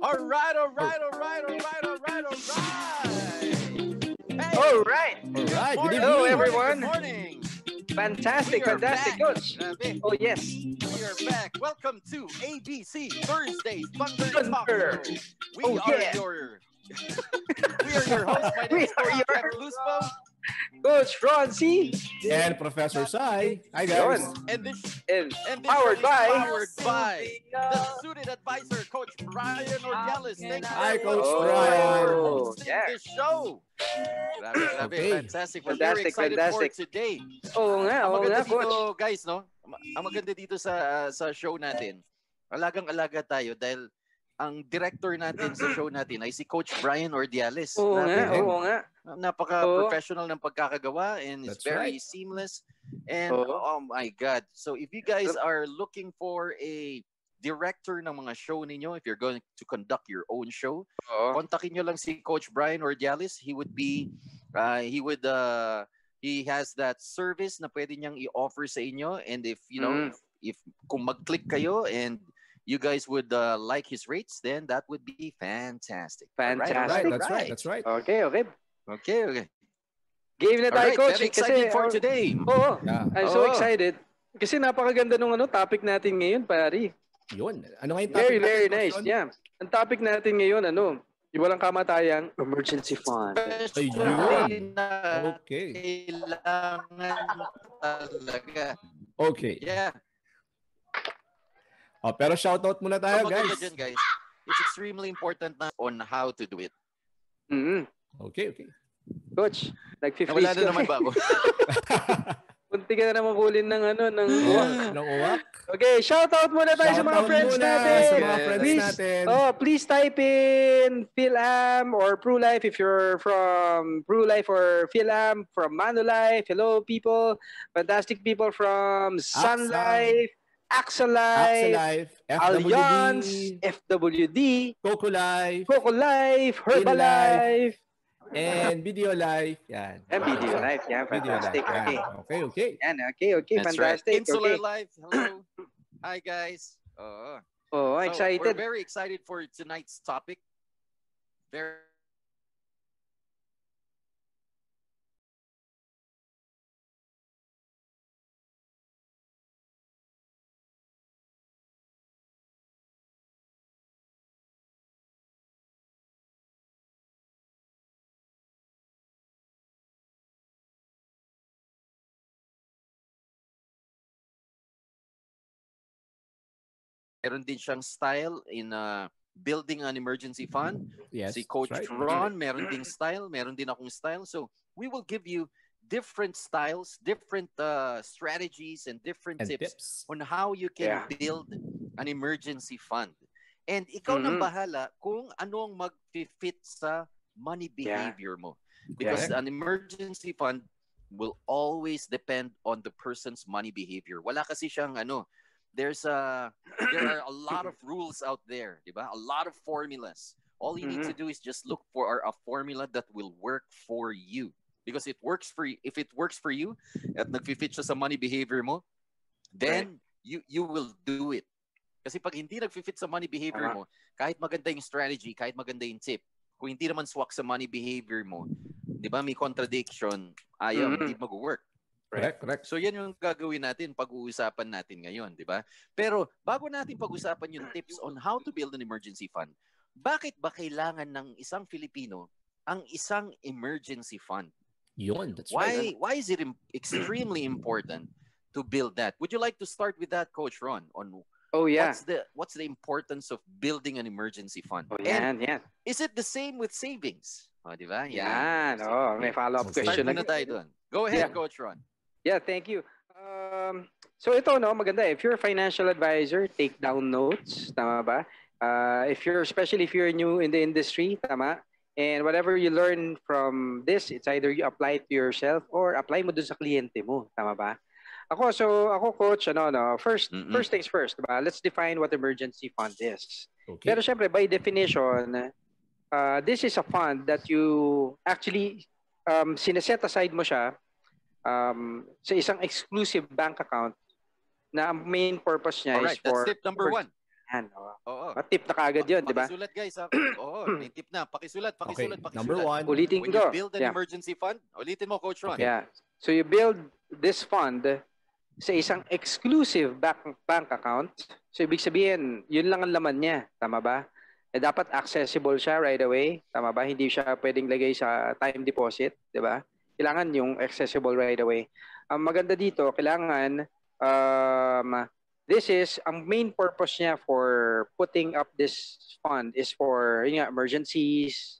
All right, all right, all right, all right, all right, all right. Hey. All right. All right. Good, Hello, everyone. Good morning. Fantastic, fantastic, coach. Oh, yes. We are back. Welcome to ABC Thursday Thunder, Thunder. Talk. We oh, are yeah. your... we are your host. My name is Captain Coach Ron C. And Professor Sai. Hi, guys. And this, and, and this powered by, powered by the suited advisor, Coach Brian Orgelis. Thank Hi, Coach oh, Brian. yeah. This show. Grabe, grabe. Okay. Fantastic. Well, fantastic, we're excited fantastic. for today. oh, nga, oo nga, dito, Coach. guys, no? Ang maganda dito sa uh, sa show natin, alagang-alaga tayo dahil ang director natin sa show natin ay si Coach Brian Ordiales. Oo Napin, nga, oo nga. Napaka-professional ng pagkakagawa and it's very right. seamless. And oo. oh my God. So if you guys are looking for a director ng mga show ninyo, if you're going to conduct your own show, oo. kontakin nyo lang si Coach Brian Ordiales. He would be, uh, he would, uh, he has that service na pwede niyang i-offer sa inyo. And if, you know, mm. if, if kung mag-click kayo and you guys would uh, like his rates, then that would be fantastic. Fantastic. Right, right, that's right. That's right. Okay, okay. Okay, okay. Game na tayo, right, coach. Very kasi, for oh, today. Oo. Oh, yeah. I'm so oh. excited. Kasi napakaganda nung ano, topic natin ngayon, pari. Yun. Ano nga yung topic Very, natin, very nice. On? Yeah. Ang topic natin ngayon, ano, yung walang kamatayang emergency fund. Ayun. Okay. Kailangan talaga. Okay. Yeah. Oh, pero shout out muna tayo, so, guys. Dyan, guys. It's extremely important na on how to do it. Mm-hmm. Okay, okay. Coach, like 50 Wala na naman ba ako? Punti ka na naman kulin ng ano, ng uwak. Oh, ng uwak? Okay, shout out muna tayo shout sa mga friends natin. Sa mga friends please, natin. Oh, please type in PhilAm or ProLife if you're from ProLife or PhilAm from Manulife. Hello people, fantastic people from Sun Life. Axolife, Life, FWD, Alliance, FWD, Coco Life, Coco Life, Herbalife, and Video Life. Yan. And Video Life. Yan, fantastic. Video life. Yan. Okay, okay. Yan, okay, okay, That's fantastic. Right. Insular okay. Life. Hello. Hi, guys. Oh, oh so excited. We're very excited for tonight's topic. Very meron din siyang style in uh, building an emergency fund. Yes, si Coach right. Ron, meron ding style, meron din akong style. So we will give you different styles, different uh, strategies, and different and tips, tips, on how you can yeah. build an emergency fund. And ikaw mm-hmm. nang bahala kung ano ang mag-fit sa money behavior yeah. mo. Because yeah. an emergency fund will always depend on the person's money behavior. Wala kasi siyang ano, there's a there are a lot of rules out there, diba? A lot of formulas. All you mm-hmm. need to mm-hmm. do is just look for a formula that will work for you. Because it works for if it works for you at nagfi-fit siya sa money behavior mo, then right. you you will do it. Kasi pag hindi nagfi-fit sa money behavior uh-huh. mo, kahit maganda yung strategy, kahit maganda yung tip, kung hindi naman swak sa money behavior mo, 'di ba may contradiction, ayaw mm-hmm. hindi mag-work. Right? Correct, correct. So yan yung gagawin natin, pag-uusapan natin ngayon, di ba? Pero bago natin pag-usapan yung tips on how to build an emergency fund, bakit ba kailangan ng isang Filipino ang isang emergency fund? Yun, that's why, right. Why is it extremely important to build that? Would you like to start with that, Coach Ron, on Oh yeah. What's the what's the importance of building an emergency fund? Oh, yan, yan. Is it the same with savings? Oh, di ba? Yeah, yan. Oh, may follow-up question. Start na tayo doon. Go ahead, yeah. Coach Ron. Yeah, thank you. Um, so ito, no, maganda. If you're a financial advisor, take down notes. Tama ba? Uh, if you're, especially if you're new in the industry, tama? And whatever you learn from this, it's either you apply it to yourself or apply mo dun sa kliyente mo. Tama ba? Ako, so ako coach, ano, no, first, mm -mm. first things first, diba? let's define what emergency fund is. Okay. Pero syempre, by definition, uh, this is a fund that you actually um, sineset aside mo siya um, sa isang exclusive bank account na ang main purpose niya Alright, is for... That's tip number for, one. Yan, Oo. Oh, tip na kaagad yun, di ba? Pakisulat guys. Ha? Oo, may tip na. Pakisulat, pakisulat, okay. pakisulat. Number one. Ulitin When ko. you build an yeah. emergency fund, ulitin mo, Coach Ron. Yeah. So you build this fund sa isang exclusive bank, bank account. So ibig sabihin, yun lang ang laman niya. Tama ba? Eh, dapat accessible siya right away. Tama ba? Hindi siya pwedeng lagay sa time deposit. Di ba? kailangan yung accessible right away. Ang maganda dito, kailangan um, this is ang main purpose niya for putting up this fund is for yun nga, emergencies.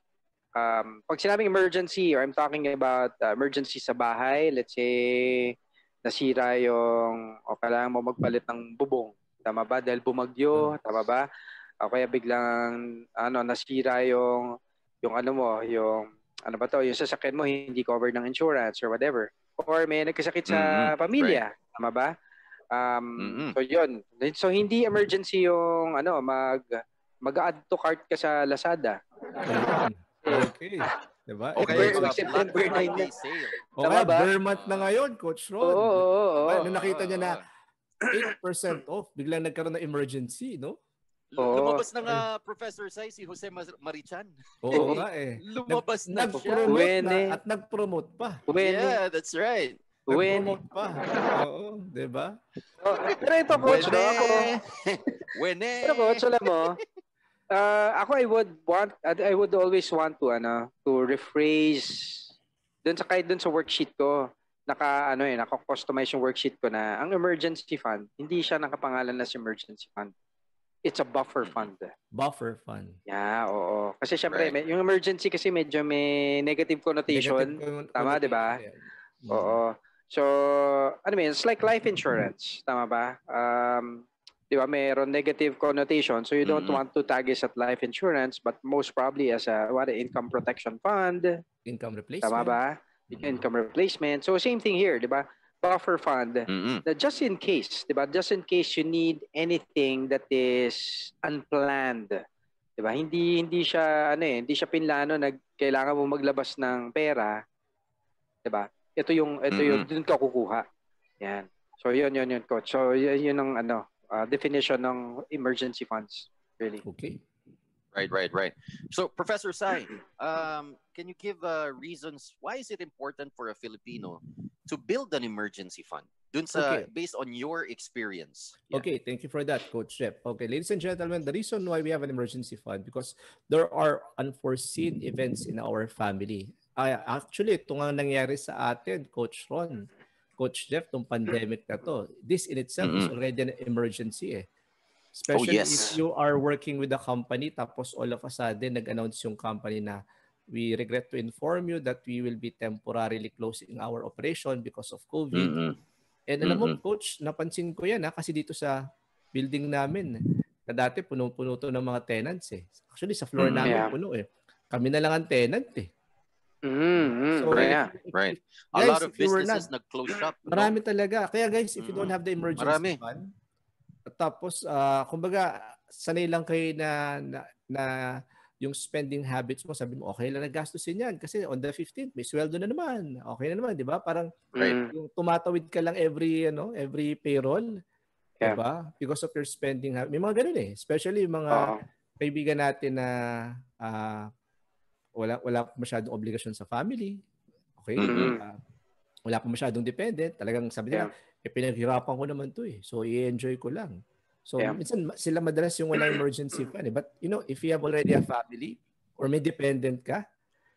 Um, pag sinabing emergency, or I'm talking about uh, emergency sa bahay, let's say nasira yung o kailangan mo magpalit ng bubong. Tama ba? Dahil bumagyo, tama ba? O kaya biglang ano, nasira yung yung ano mo, yung ano ba to, yung sasakyan mo hindi covered ng insurance or whatever. Or may nagkasakit sa mm-hmm. pamilya, right. tama ba? Um, mm-hmm. So yun. So hindi emergency yung ano, mag mag-add to cart ka sa Lazada. okay. Diba? Okay, Burma, so, September 9 na. Okay, Tama ba? Burmont na ngayon, Coach Ron. Oo, oh, oo, oh, oo. Oh, diba? Nung nakita niya na 8% off, biglang nagkaroon ng emergency, no? Lumabas na nga Professor Sai si Jose Marichan. Oo nga eh. Lumabas na nag- siya. Na, at nag-promote pa. Wene. Yeah, that's right. Wene. pa. Oo, di ba? Oh, pero ito po, Wene. Ako, Wene. Pero po, alam mo, uh, ako I would want, I would always want to, ano, to rephrase dun sa kahit dun sa worksheet ko naka ano eh naka-customize yung worksheet ko na ang emergency fund hindi siya nakapangalan na si emergency fund It's a buffer mm. fund. Eh. Buffer fund. Yeah, oo. Kasi syempre, right. yung emergency kasi medyo may negative connotation. Negative Tama, di ba? Yeah. Mm. Oo. So, ano I mean, it's like life insurance. Tama ba? Um, di ba, mayroon negative connotation. So, you don't mm-hmm. want to tag it as life insurance, but most probably as a, what, income protection fund. Income replacement. Tama ba? Mm-hmm. Income replacement. So, same thing here, di ba? buffer fund mm-hmm. na just in case, diba? Just in case you need anything that is unplanned. Diba? Hindi hindi siya ano eh, hindi siya pinlano na kailangan mo maglabas ng pera. 'Di ba? Ito yung ito mm-hmm. yung doon ka kukuha. Yan. So yun yun yun coach. So yun, yun ang ano, uh, definition ng emergency funds really. Okay. Right, right, right. So, Professor Sai, um, can you give uh, reasons why is it important for a Filipino to build an emergency fund? Dun sa, okay. Based on your experience. Yeah. Okay, thank you for that, Coach Jeff. Okay, ladies and gentlemen, the reason why we have an emergency fund because there are unforeseen events in our family. Uh, actually, ito nga nangyari sa atin, Coach Ron, Coach Jeff, tong pandemic na to. This in itself mm-hmm. is already an emergency eh. Oh, Especially oh, yes. if you are working with a company tapos all of a sudden nag-announce yung company na we regret to inform you that we will be temporarily closing our operation because of COVID. Mm-hmm. And alam mm-hmm. mo, coach, napansin ko yan ha, ah, kasi dito sa building namin, na dati puno-puno to ng mga tenants eh. Actually, sa floor mm-hmm. namin yeah. puno eh. Kami na lang ang tenant eh. Mm-hmm. So, yeah, if, right. Guys, A lot of businesses not, nag-close up. Marami no? talaga. Kaya guys, if you don't have the emergency marami. fund, tapos, uh, kumbaga, sanay lang kayo na, na, na yung spending habits mo, sabi mo, okay lang nagastusin yan. Kasi on the 15th, may sweldo na naman. Okay na naman, di ba? Parang right. Mm. yung tumatawid ka lang every, ano, every payroll. Yeah. Diba? Because of your spending habits. May mga ganun eh. Especially yung mga uh-huh. kaibigan natin na uh, wala, wala masyadong obligasyon sa family. Okay? Mm-hmm. Uh, wala pa masyadong dependent. Talagang sabi nila, yeah eh, pinaghirapan ko naman to eh. So, i-enjoy ko lang. So, yeah. minsan sila madalas yung walang emergency fund eh. But, you know, if you have already a family or may dependent ka,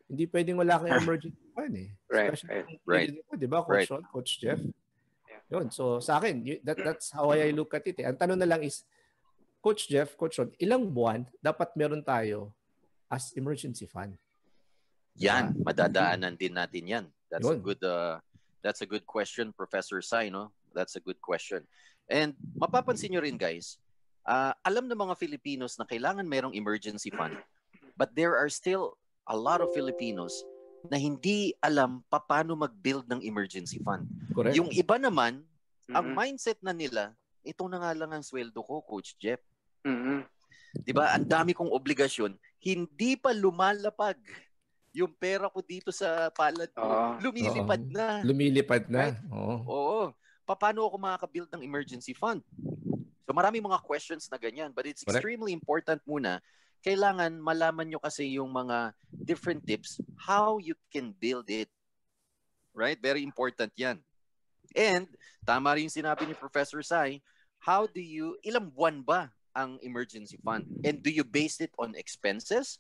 hindi pwedeng wala kang emergency fund eh. Right, Especially right, right. di ba, Coach right. Coach Jeff? Yeah. Yun. So, sa akin, that, that's how I look at it eh. Ang tanong na lang is, Coach Jeff, Coach Sean, ilang buwan dapat meron tayo as emergency fund? Yan, ah, madadaanan mm-hmm. din natin yan. That's Yun. a good uh, that's a good question Professor Sai, no? That's a good question. And mapapansin nyo rin guys, uh, alam ng mga Filipinos na kailangan merong emergency fund. But there are still a lot of Filipinos na hindi alam paano mag-build ng emergency fund. Correct. Yung iba naman, mm-hmm. ang mindset na nila, ito na nga lang ang sweldo ko, Coach Jeff. Mm-hmm. 'Di ba? Ang dami kong obligasyon, hindi pa lumalapag yung pera ko dito sa palad ko. Oh, lumilipad oh. na. Lumilipad na. Right? Oo. Oo paano ako makaka-build ng emergency fund? So maraming mga questions na ganyan but it's extremely important muna kailangan malaman nyo kasi yung mga different tips how you can build it. Right? Very important yan. And tama rin sinabi ni Professor Sai, how do you, ilang buwan ba ang emergency fund? And do you base it on expenses?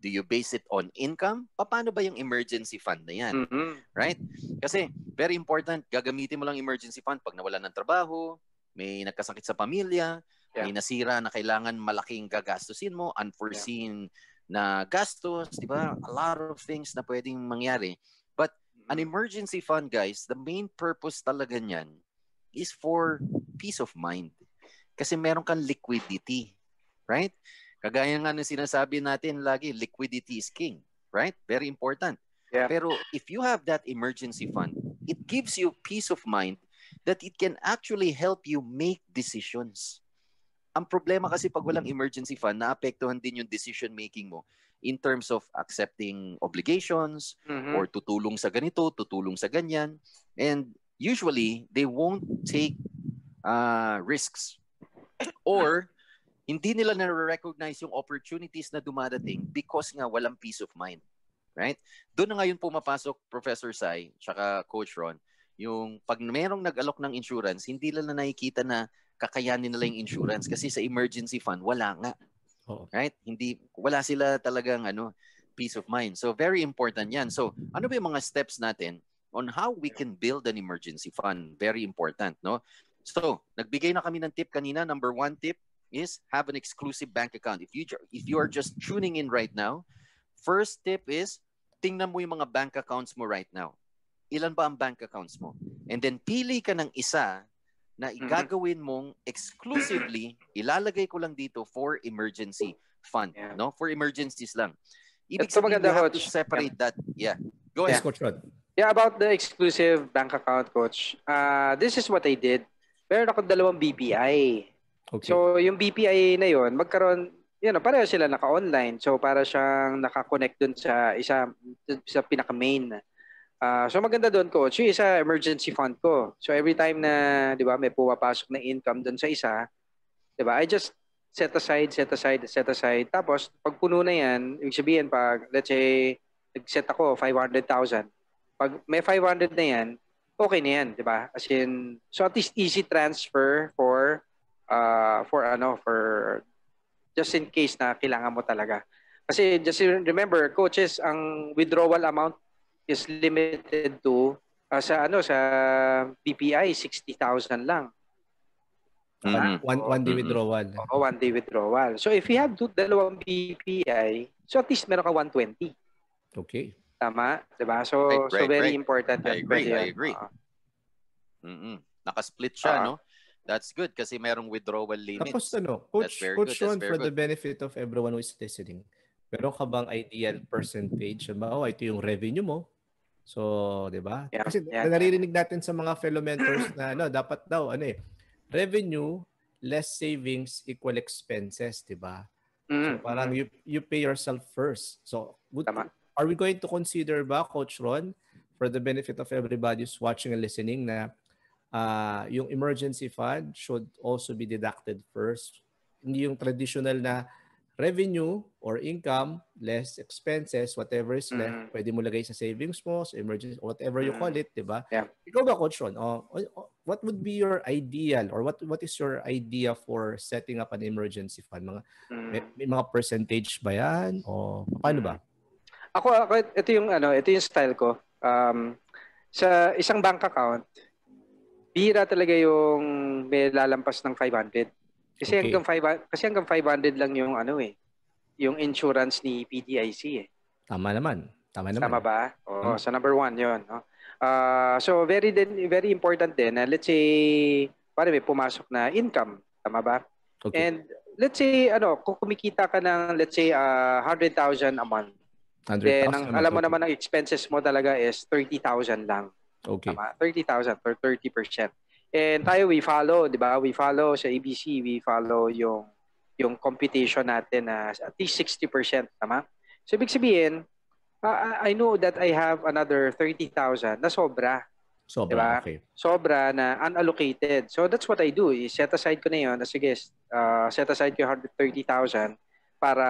Do you base it on income? Paano ba yung emergency fund na yan? Mm-hmm. Right? Kasi very important, gagamitin mo lang emergency fund pag nawalan ng trabaho, may nagkasakit sa pamilya, yeah. may nasira na kailangan malaking gagastusin mo, unforeseen yeah. na gastos, di ba? A lot of things na pwedeng mangyari. But an mm-hmm. emergency fund, guys, the main purpose talaga niyan is for peace of mind. Kasi meron kang liquidity. Right? Kagaya nga ng sinasabi natin lagi, liquidity is king, right? Very important. Yeah. Pero if you have that emergency fund, it gives you peace of mind that it can actually help you make decisions. Ang problema kasi pag walang emergency fund, naapektuhan din yung decision making mo in terms of accepting obligations mm-hmm. or tutulong sa ganito, tutulong sa ganyan. And usually, they won't take uh, risks. Or hindi nila na-recognize yung opportunities na dumadating because nga walang peace of mind. Right? Doon na ngayon pumapasok Professor Sai tsaka Coach Ron, yung pag merong nag-alok ng insurance, hindi nila nakikita na kakayanin nila yung insurance kasi sa emergency fund, wala nga. Oh. Right? Hindi, wala sila talagang ano, peace of mind. So very important yan. So ano ba yung mga steps natin on how we can build an emergency fund? Very important, no? So, nagbigay na kami ng tip kanina. Number one tip, is have an exclusive bank account. If you if you are just tuning in right now, first tip is tingnan mo yung mga bank accounts mo right now. Ilan ba ang bank accounts mo? And then pili ka ng isa na mm-hmm. igagawin mong exclusively, ilalagay ko lang dito for emergency fund, yeah. no? For emergencies lang. Ibig Ito sabihin, you have to separate yeah. that. Yeah. Go ahead. Yes, Coach Rod. Yeah, about the exclusive bank account, Coach. Uh, this is what I did. Meron akong dalawang BPI. Okay. So yung BPI na yon magkaroon yun, pareho sila naka-online. So, para siyang naka-connect dun sa isa, sa pinaka-main. Uh, so, maganda doon, coach. Yung isa, emergency fund ko. So, every time na, di ba, may pumapasok na income doon sa isa, di ba, I just set aside, set aside, set aside. Tapos, pag puno na yan, ibig sabihin, pag, let's say, nag-set ako, 500,000. Pag may 500 na yan, okay na yan, di ba? As in, so at least easy transfer for uh, for ano for just in case na kailangan mo talaga. Kasi just remember coaches ang withdrawal amount is limited to uh, sa ano sa BPI 60,000 lang. Mm-hmm. Diba? One, one day mm-hmm. withdrawal. Oo, oh, one day withdrawal. So if you have two, dalawang BPI, so at least meron ka 120. Okay. Tama, 'di ba? So right, right, so very right. important I agree, I agree. Uh, mm-hmm. Naka-split siya, uh, no? That's good kasi merong withdrawal limits. Tapos ano, Coach, Coach good. Ron, for good. the benefit of everyone who is listening, meron ka bang ideal percentage? Ba, oh, ito yung revenue mo. So, di ba? Yeah, kasi yeah, naririnig yeah. natin sa mga fellow mentors na ano, dapat daw, ano eh, revenue less savings equal expenses, di ba? Mm-hmm. So, parang you, you pay yourself first. So, would, Tama. are we going to consider ba, Coach Ron, for the benefit of everybody who's watching and listening na uh, yung emergency fund should also be deducted first. Hindi yung traditional na revenue or income less expenses, whatever is left, mm-hmm. pwede mo lagay sa savings mo, sa emergency, whatever you mm-hmm. call it, di ba? Yeah. Ikaw ba, Coach Ron, oh, oh, oh, what would be your ideal or what what is your idea for setting up an emergency fund? Mga, mm-hmm. may, may mga percentage ba yan? O paano ba? Mm. Ako, ako, ito yung, ano, ito yung style ko. Um, sa isang bank account, bihira talaga yung may lalampas ng 500. Kasi okay. hanggang 500 kasi hanggang 500 lang yung ano eh, yung insurance ni PDIC eh. Tama naman. Tama naman. Tama ba? Oo, Tama. Hmm. so number one 'yon, no? Uh, so very din very important din. Uh, let's say para may pumasok na income, tama ba? Okay. And let's say ano, kung kumikita ka ng let's say uh, ah, 100,000 a month. 100,000 then ang, alam mo naman ang expenses mo talaga is 30,000 lang. Okay. Tama, 30,000 for 30%. And tayo, we follow, di ba? We follow sa ABC, we follow yung yung computation natin na at least 60%, tama? So, ibig sabihin, uh, I know that I have another 30,000 na sobra. Sobra, diba? okay. Sobra na unallocated. So, that's what I do. Is eh. set aside ko na yun. Sige, uh, set aside ko 130,000 para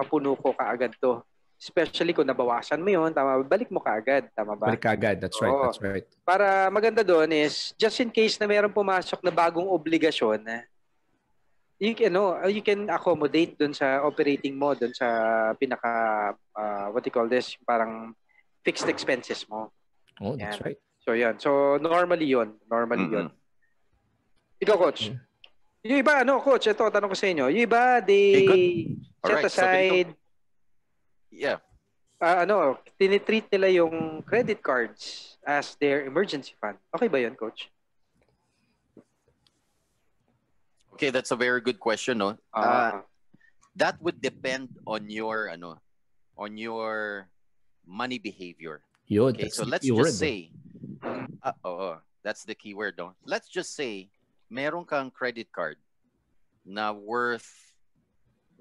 mapuno ko kaagad to. Especially kung nabawasan mo yon tama, balik mo kaagad, tama ba? Balik kaagad, that's Oo. right, that's right. Para maganda doon is, just in case na mayroong pumasok na bagong obligasyon, you can, ano, you can accommodate doon sa operating mo, doon sa pinaka, uh, what you call this, parang fixed expenses mo. Oh, yan. that's right. So, yan. So, normally yon Normally mm-hmm. yon Ikaw, coach. Mm-hmm. Yung iba, ano, coach, ito, tanong ko sa inyo. Yung iba, they okay, set aside Yeah. Uh, ano, tinitreat nila yung credit cards as their emergency fund. Okay ba yun, coach? Okay, that's a very good question, no? Uh, uh, that would depend on your ano, on your money behavior. Yun, okay, so let's keyword. just say uh, oh, oh, that's the keyword, no? Let's just say meron kang credit card na worth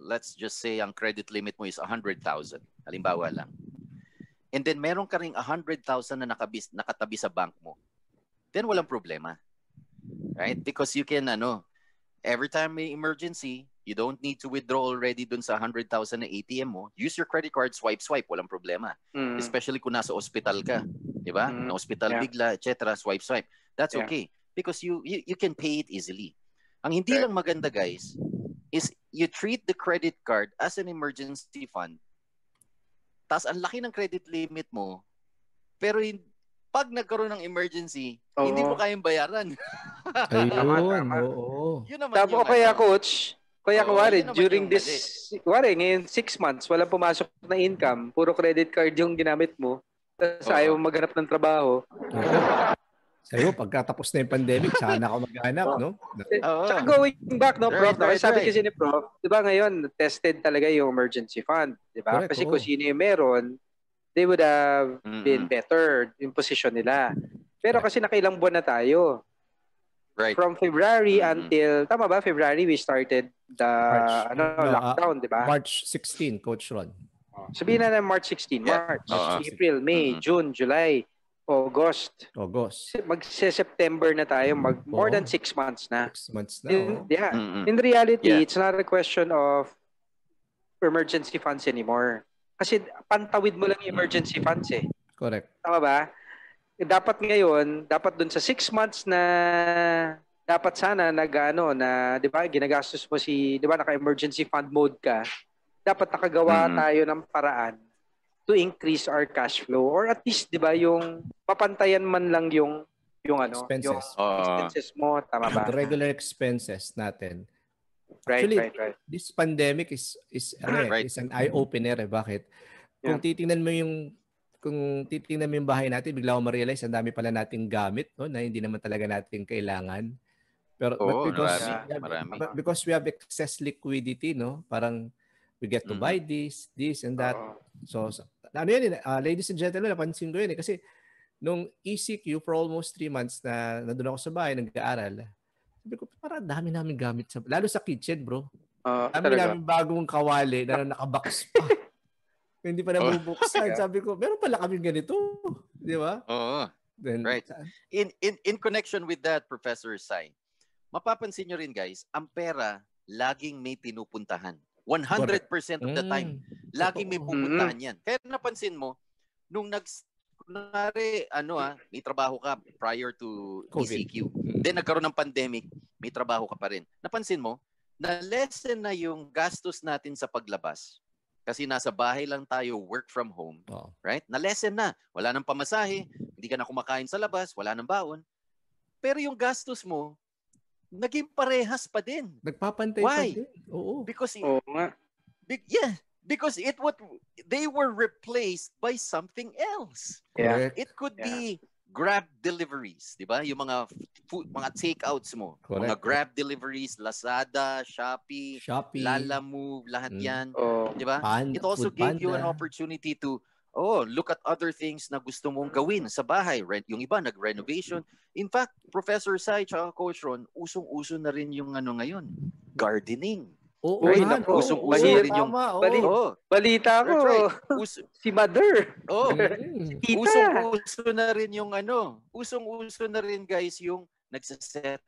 let's just say ang credit limit mo is 100,000. Halimbawa lang. And then meron ka ring 100,000 na nakabis, nakatabi sa bank mo. Then walang problema. Right? Because you can ano, every time may emergency, you don't need to withdraw already dun sa 100,000 na ATM mo. Use your credit card, swipe, swipe, walang problema. Mm. Especially kung nasa ospital ka. Di ba? Mm. Na ospital yeah. bigla, etc. Swipe, swipe. That's yeah. okay. Because you, you, you can pay it easily. Ang hindi okay. lang maganda guys is you treat the credit card as an emergency fund. Tapos ang laki ng credit limit mo, pero in, pag nagkaroon ng emergency, oo. hindi mo kayang bayaran. Ayun, oo. Yun naman Tapos kaya ano. coach, kaya oh, kuwari, during this, kuwari, ngayon six months, walang pumasok na income, puro credit card yung ginamit mo, tapos oh. ayaw maghanap ng trabaho. Sa'yo, pagkatapos na yung pandemic, sana ako maghanap, oh. no? Oh. Tsaka going back, no, Prof? Right, no? Right, sabi right. kasi ni Prof, di ba ngayon, tested talaga yung emergency fund, di ba? Correct, kasi oh. kung sino yung meron, they would have mm-hmm. been better yung position nila. Pero kasi nakailang buwan na tayo. Right. From February mm-hmm. until, tama ba? February, we started the March. ano no, ah, lockdown, uh, di ba? March 16, Coach Ron. Sabihin na na March 16, yeah. March, April, May, mm-hmm. June, July. August. August. Magse-September na tayo. Mag, oh. More than six months na. Six months na. In, oh. Yeah. Mm-hmm. In reality, yeah. it's not a question of emergency funds anymore. Kasi pantawid mo lang emergency funds eh. Correct. Tama ba? Eh, dapat ngayon, dapat dun sa six months na dapat sana nagano na 'di ba ginagastos mo si 'di ba naka emergency fund mode ka dapat nakagawa mm-hmm. tayo ng paraan to increase our cash flow or at least 'di ba yung papantayan man lang yung yung ano expenses. yung expenses mo tama ba the regular expenses natin right, actually right, right. this pandemic is is ano eh, right. is an eye opener eh bakit kung titingnan mo yung kung titingnan mo yung bahay natin bigla mo ma-realize ang dami pala nating gamit no na hindi naman talaga natin kailangan pero oh, but because marami, marami. because we have excess liquidity no parang we get to mm. buy this, this and that. Uh-huh. So, so ano yan, eh, uh, ladies and gentlemen, napansin ko yun eh, kasi nung ECQ for almost three months na nandun ako sa bahay, nag-aaral, sabi ko, para dami namin gamit sa, lalo sa kitchen bro. Uh, dami talaga. namin bagong kawali na nakabox pa. Hindi pa nabubuksan. yeah. Sabi ko, meron pala kami ganito. Di ba? Oo. Then, right. In, in, in connection with that, Professor Sai, mapapansin nyo rin guys, ang pera laging may pinupuntahan. 100% of the time. Mm. Lagi may pupuntahan yan. Kaya napansin mo, nung nag kunwari, ano ah, may trabaho ka prior to COVID. ECQ. Then nagkaroon ng pandemic, may trabaho ka pa rin. Napansin mo, na lessen na yung gastos natin sa paglabas. Kasi nasa bahay lang tayo, work from home. Oh. Right? Na lessen na. Wala nang pamasahe, hindi ka na kumakain sa labas, wala nang baon. Pero yung gastos mo, naging parehas pa din. Nagpapantay Why? pa din. Oo. Because it, Oo nga. Be, yeah, because it would they were replaced by something else. Yeah. It could yeah. be grab deliveries, 'di ba? Yung mga food, mga takeouts mo, Correct. mga grab deliveries, Lazada, Shopee, Shopee. Lala Move, lahat mm. 'yan, 'di ba? It also gave Panda. you an opportunity to Oh, look at other things na gusto mong gawin sa bahay. Rent, yung iba nag-renovation. In fact, Professor Sai at Coach Ron, usong-uso na rin yung ano ngayon, gardening. Oo, oh, right, oh, usong uso oh, rin yung oh. Bali, balita ko. Right. Uso, si mother. Oh. si Usong uso na rin yung ano, usong uso na rin guys yung nagsa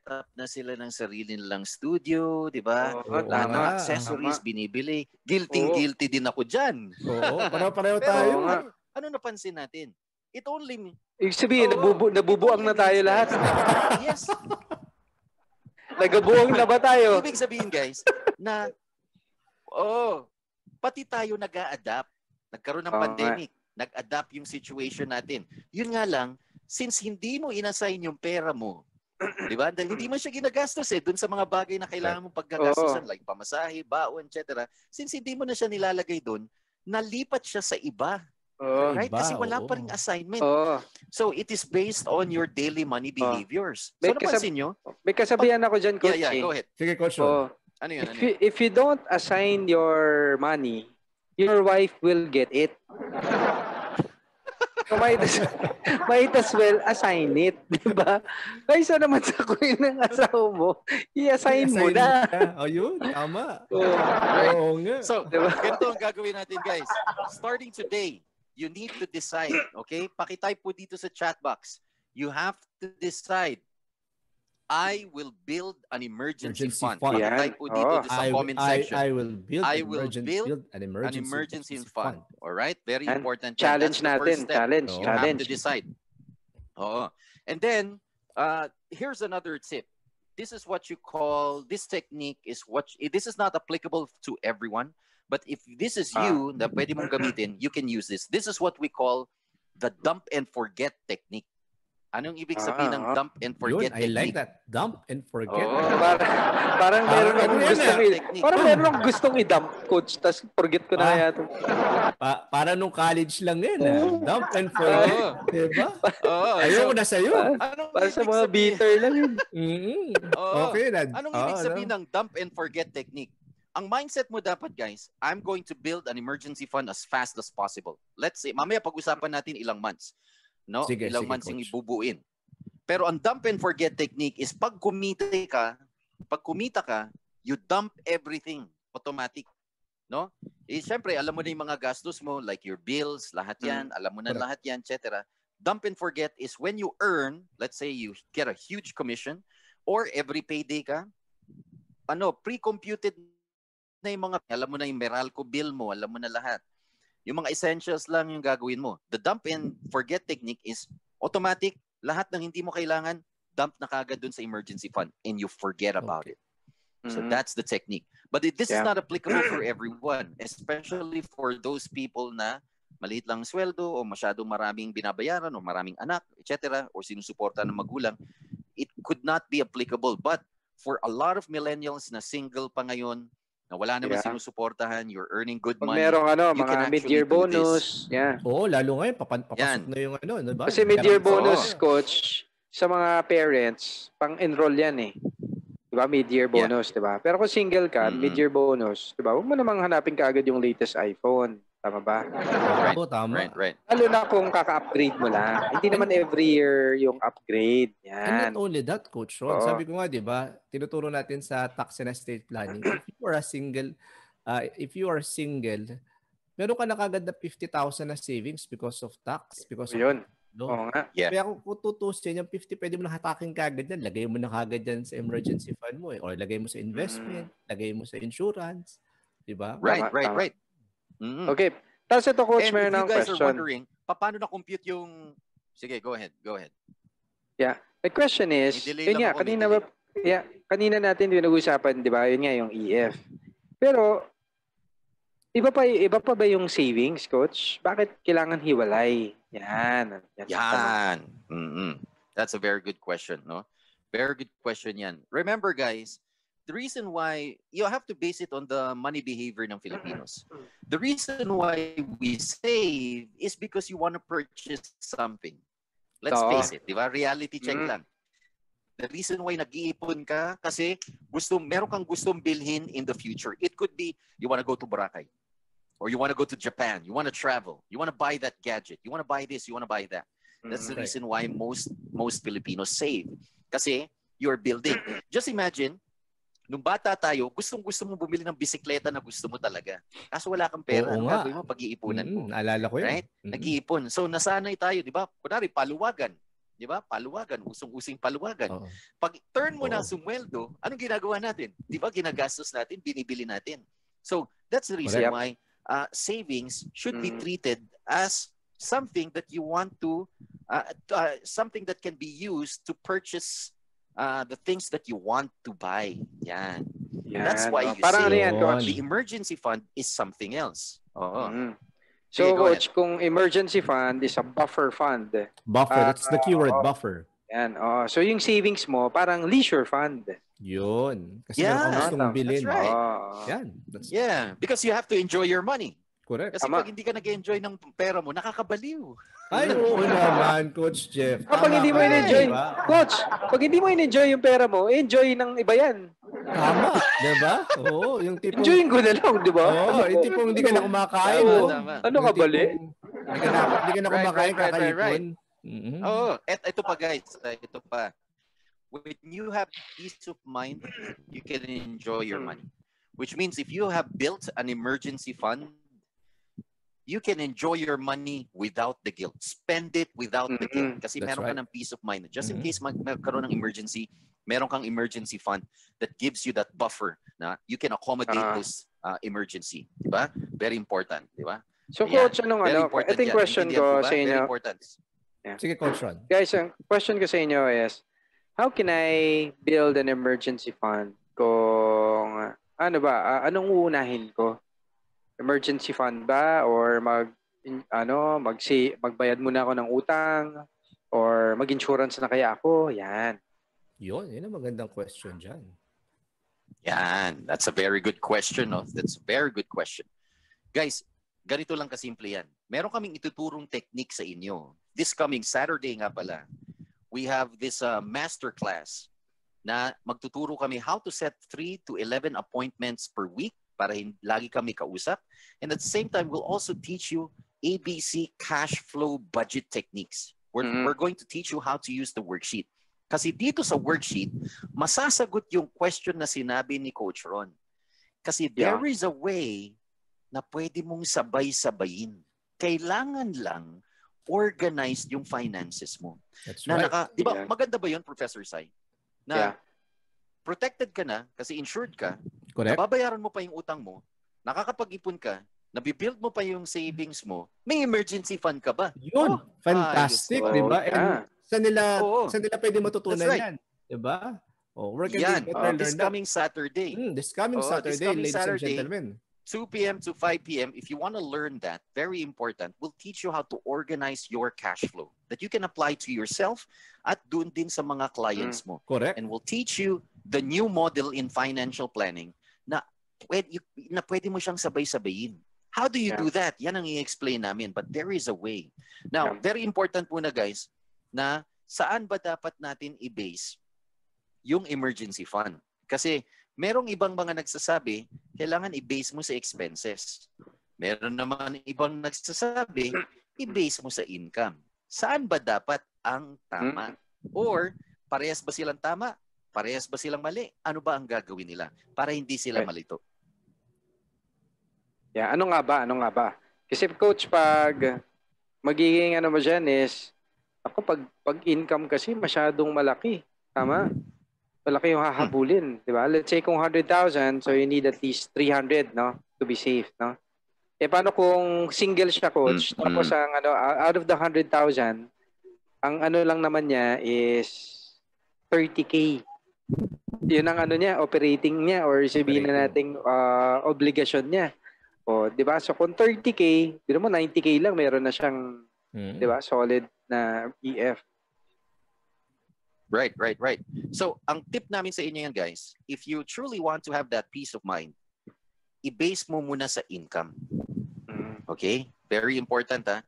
up na sila ng sarili nilang studio, 'di ba? Oh, Lahat ng accessories tama. binibili. Guilty oh. guilty din ako diyan. Oo, oh, pareho tayo. Pero, ano, ano napansin natin? It only Ibig sabihin, oh, nabubu nabubuang na tayo lahat. yes. Nagabuang na ba tayo? Ibig sabihin, guys, na oh, pati tayo nag-a-adapt. Nagkaroon ng oh, pandemic, nag-adapt yung situation natin. Yun nga lang, since hindi mo inassign yung pera mo Di ba? Dahil hindi mo siya ginagastos eh dun sa mga bagay na kailangan mong paggagastosan like pamasahe, baon, etc. Since hindi mo na siya nilalagay dun, nalipat siya sa iba. Oh, right? Kasi wala oh. pa rin assignment. Oh. So, it is based on your daily money behaviors. Oh. So, may napansin kasab- nyo? May kasabihan oh, ako dyan, Coach. Yeah, yeah, eh. go ahead. Sige, Coach. Oh. Ano yun? If, ano yun? if you don't assign your money, your wife will get it. So might as, might as well assign it, di ba? Kaysa naman sa kuya ng asawa mo, i-assign, mo na. O oh, yun, tama. Oo nga. So, diba? ganito ang gagawin natin guys. Starting today, you need to decide, okay? Pakitype po dito sa chat box. You have to decide I will build an emergency, emergency fund. fund. Yeah. Like oh. I, comment I, I, will build, I will emergency, build, build an emergency, an emergency fund. fund. All right? Very and important. Challenge natin. Challenge. You challenge. have to decide. Oh. And then, uh, here's another tip. This is what you call, this technique is what, this is not applicable to everyone. But if this is ah. you ah. na pwede mong gamitin, you can use this. This is what we call the dump and forget technique. Anong ibig sabihin ah, ng ah. dump and forget yun, technique? I like that. Dump and forget. Oh. parang, parang meron akong gustong eh. i- parang meron akong gustong i-dump coach tapos forget ko na ah, yata. Pa, para nung college lang yun. Eh. Dump and forget. Oh. Diba? Oh, Ayaw so, na sa'yo. Pa, anong para sa mga sabihin? bitter lang yun. mm-hmm. oh, okay. That, anong oh, ibig sabihin no? ng dump and forget technique? ang mindset mo dapat guys, I'm going to build an emergency fund as fast as possible. Let's say, mamaya pag-usapan natin ilang months. No? Sige, Ilang sige, months yung ibubuin. Pero ang dump and forget technique is pag kumita ka, pag kumita ka, you dump everything automatic. No? Eh, Siyempre, alam mo na yung mga gastos mo, like your bills, lahat mm. yan, mm. alam mo na Correct. lahat yan, etc. Dump and forget is when you earn, let's say you get a huge commission, or every payday ka, ano, pre-computed na yung mga, alam mo na yung Meralco bill mo, alam mo na lahat. Yung mga essentials lang yung gagawin mo. The dump and forget technique is automatic. Lahat ng hindi mo kailangan, dump na kagad dun sa emergency fund and you forget about okay. it. So mm-hmm. that's the technique. But this yeah. is not applicable for everyone, especially for those people na maliit lang sweldo o masyadong maraming binabayaran o maraming anak, etc. or sinusuporta ng magulang. It could not be applicable. But for a lot of millennials na single pa ngayon, na wala naman yeah. sinusuportahan, you're earning good Pag money. Merong ano, you mga mid-year bonus. Yeah. Oo, oh, lalo ngayon, papan- papasok Yan. na yung ano, diba? Kasi mid-year bonus, oh. coach, sa mga parents, pang-enroll yan eh. Diba? Mid-year bonus, yeah. diba? Pero kung single ka, mm-hmm. mid-year bonus, diba? Huwag mo namang hanapin kaagad yung latest iPhone. Tama ba? Right. Tama, oh, tama. Right, right. Lalo na kung kaka-upgrade mo lang. Hindi naman every year yung upgrade. Yan. And not only that, Coach Ron. Oo. Sabi ko nga, di ba, tinuturo natin sa tax and estate planning. If you are a single, uh, if you are single, meron ka na kagad na 50,000 na savings because of tax, because of Yun. No? Oo nga. Yeah. Kaya kung tutusin yung 50, pwede mo na hatakin kagad yan. Lagay mo na kagad yan sa emergency fund mo eh. Or lagay mo sa investment, mm. lagay mo sa insurance. Di ba? Right, right, right. Mm-hmm. Okay. Tapos ito, Coach, may na question. paano na-compute yung... Sige, go ahead. Go ahead. Yeah. The question is, yun nga, kanina, ba, yeah, kanina natin pinag-usapan, di ba? Yun nga, yung EF. Pero, iba pa, iba pa ba yung savings, Coach? Bakit kailangan hiwalay? Yan. Yan. yan. Mm-hmm. That's a very good question, no? Very good question yan. Remember, guys, the reason why you have to base it on the money behavior ng Filipinos. The reason why we save is because you want to purchase something. Let's so, face it, di ba? Reality check mm-hmm. lang. The reason why nag-iipon ka kasi gusto meron kang gustong bilhin in the future. It could be you want to go to Boracay or you want to go to Japan, you want to travel, you want to buy that gadget, you want to buy this, you want to buy that. That's mm-hmm. the reason why most most Filipinos save. Kasi you're building. Just imagine Nung bata tayo, gustong-gusto mo bumili ng bisikleta na gusto mo talaga. Kaso wala kang pera, Oo, ano gagawin mo? Pag-iipunan mm, mo. Alala ko yun. Right? Nag-iipon. So nasanay tayo, di ba? Kunwari, paluwagan. Di ba? Paluwagan. Usong-using paluwagan. Oo. Pag turn mo Oo. ng sumweldo, anong ginagawa natin? Di ba? Ginagastos natin, binibili natin. So that's the reason Correct. why uh, savings should mm. be treated as something that you want to, uh, uh, something that can be used to purchase uh, the things that you want to buy. Yan. yan. That's why oh, you Parang ano say yan, coach? the emergency fund is something else. Oh. mm So, okay, coach, ahead. kung emergency fund is a buffer fund. Buffer. Uh, that's the ah, keyword, uh, buffer. Yan. Oh, so yung savings mo, parang leisure fund. Yun. Kasi yeah, yung gusto mong bilhin. That's right. Oh. Yan. That's... Yeah, because you have to enjoy your money. Correct. Kasi Tama. pag hindi ka nag-enjoy ng pera mo, nakakabaliw. Ay, oo naman, Coach Jeff. Ah, tama Kapag hindi mo ka, in-enjoy, di ba? Coach, pag hindi mo in-enjoy yung pera mo, enjoy ng iba yan. Tama, di ba? Oo, yung tipong... Enjoyin ko na lang, di ba? Oo, oh, yung ano? tipong hindi ka na kumakain. Tama, Ano ka Yung bali? Hindi ka na, hindi ka na Right, kumakain, right, right, right, right. kakalipon. Mhm. Oh, et, ito pa guys, ah, ito pa. When you have peace of mind, you can enjoy your money. Which means if you have built an emergency fund, you can enjoy your money without the guilt. Spend it without mm-hmm. the guilt. Mm-hmm. Kasi That's meron right. ka ng peace of mind. Just mm-hmm. in case mag- magkaroon ng emergency, meron kang emergency fund that gives you that buffer na you can accommodate uh, ah. this uh, ah, emergency. Di ba? Very important. Di ba? So Ayan. coach, anong ano? I think question ko sa inyo. Very important. Yeah. Sige coach Ron. Guys, ang question ko sa inyo is, how can I build an emergency fund kung ano ba, uh, anong uunahin ko? emergency fund ba or mag ano, mag magbayad muna ako ng utang or mag-insurance na kaya ako? Yan. Yun, yun ang magandang question diyan. Yan, that's a very good question. No? That's a very good question. Guys, ganito lang kasimple yan. Meron kaming ituturong technique sa inyo. This coming Saturday nga pala, we have this uh, masterclass na magtuturo kami how to set 3 to 11 appointments per week para lagi kami kausap. And at the same time, we'll also teach you ABC cash flow budget techniques. We're, mm-hmm. we're going to teach you how to use the worksheet. Kasi dito sa worksheet, masasagot yung question na sinabi ni Coach Ron. Kasi yeah. there is a way na pwede mong sabay-sabayin. Kailangan lang organized yung finances mo. That's na right. Naka, di ba, yeah. maganda ba yun, Professor Sai? Na yeah. protected ka na kasi insured ka, Correct. Nababayaran mo pa yung utang mo, nakakapag-ipon ka, nabibuild mo pa yung savings mo, may emergency fund ka ba? Yun. Oh, fantastic, ah, di ba? yeah. saan nila, Oo. saan nila pwede matutunan That's right. yan? Di ba? Oh, we're gonna Yan. Uh, this that. coming Saturday. Mm, this coming oh, Saturday, this coming ladies Saturday, and gentlemen. 2 p.m. to 5 p.m. If you want to learn that, very important, we'll teach you how to organize your cash flow that you can apply to yourself at dun din sa mga clients mm. mo. Correct. And we'll teach you the new model in financial planning na, na pwede mo siyang sabay-sabayin. How do you yeah. do that? Yan ang i-explain namin. But there is a way. Now, yeah. very important po na guys, na saan ba dapat natin i-base yung emergency fund? Kasi merong ibang mga nagsasabi, kailangan i-base mo sa expenses. Meron naman ibang nagsasabi, i-base mo sa income. Saan ba dapat ang tama? Hmm. Or parehas ba silang tama? Parehas ba silang mali? Ano ba ang gagawin nila para hindi sila malito? Yeah, ano nga ba? Ano nga ba? Kasi coach, pag magiging ano mo dyan is, ako pag, pag income kasi masyadong malaki. Tama? Malaki yung hahabulin. Hmm. Di ba? Let's say kung 100,000, so you need at least 300 no? to be safe. No? Eh paano kung single siya coach? Hmm. Tapos hmm. ang ano, out of the 100,000, ang ano lang naman niya is 30k. Yun ang ano niya, operating niya or sabihin na nating uh, ah, obligation niya. O, di ba? So kung 30k, di mo 90k lang meron na siyang mm-hmm. di ba? Solid na EF. Right, right, right. So, ang tip namin sa inyo yan, guys, if you truly want to have that peace of mind, i-base mo muna sa income. Mm. Okay? Very important, ha? Ah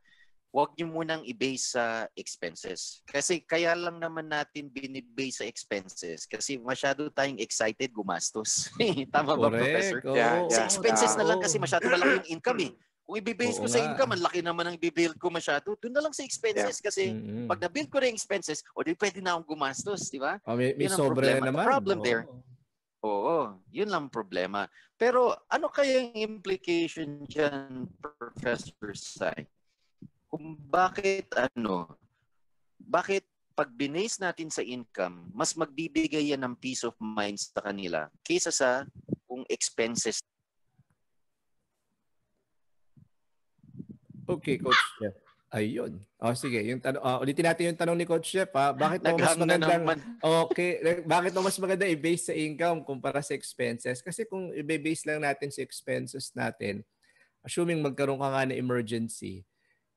wag niyo munang i-base sa expenses. Kasi kaya lang naman natin binibase sa expenses kasi masyado tayong excited gumastos. Tama ba, Correct. Professor? Oh, yeah. Sa expenses yeah. na lang kasi masyado malaki yung income eh. Kung ibibase ko nga. sa income, ang laki naman ang bibuild ko masyado. Doon na lang sa expenses yeah. kasi mm-hmm. pag na-build ko rin yung expenses, o di pwede na akong gumastos, di ba? Oh, may, may sobra naman. The problem oh. there. Oo, yun lang problema. Pero ano kaya yung implication dyan, Professor Sai? kung bakit ano, bakit pag binase natin sa income, mas magbibigay yan ng peace of mind sa kanila kaysa sa kung expenses. Okay, Coach Jeff. Ayun. O oh, sige, yung tanong, uh, ulitin natin yung tanong ni Coach Jeff. Ha? Bakit mo mas maganda? Na okay, bakit mo mas maganda i-base sa income kumpara sa expenses? Kasi kung i-base lang natin sa expenses natin, assuming magkaroon ka nga ng emergency,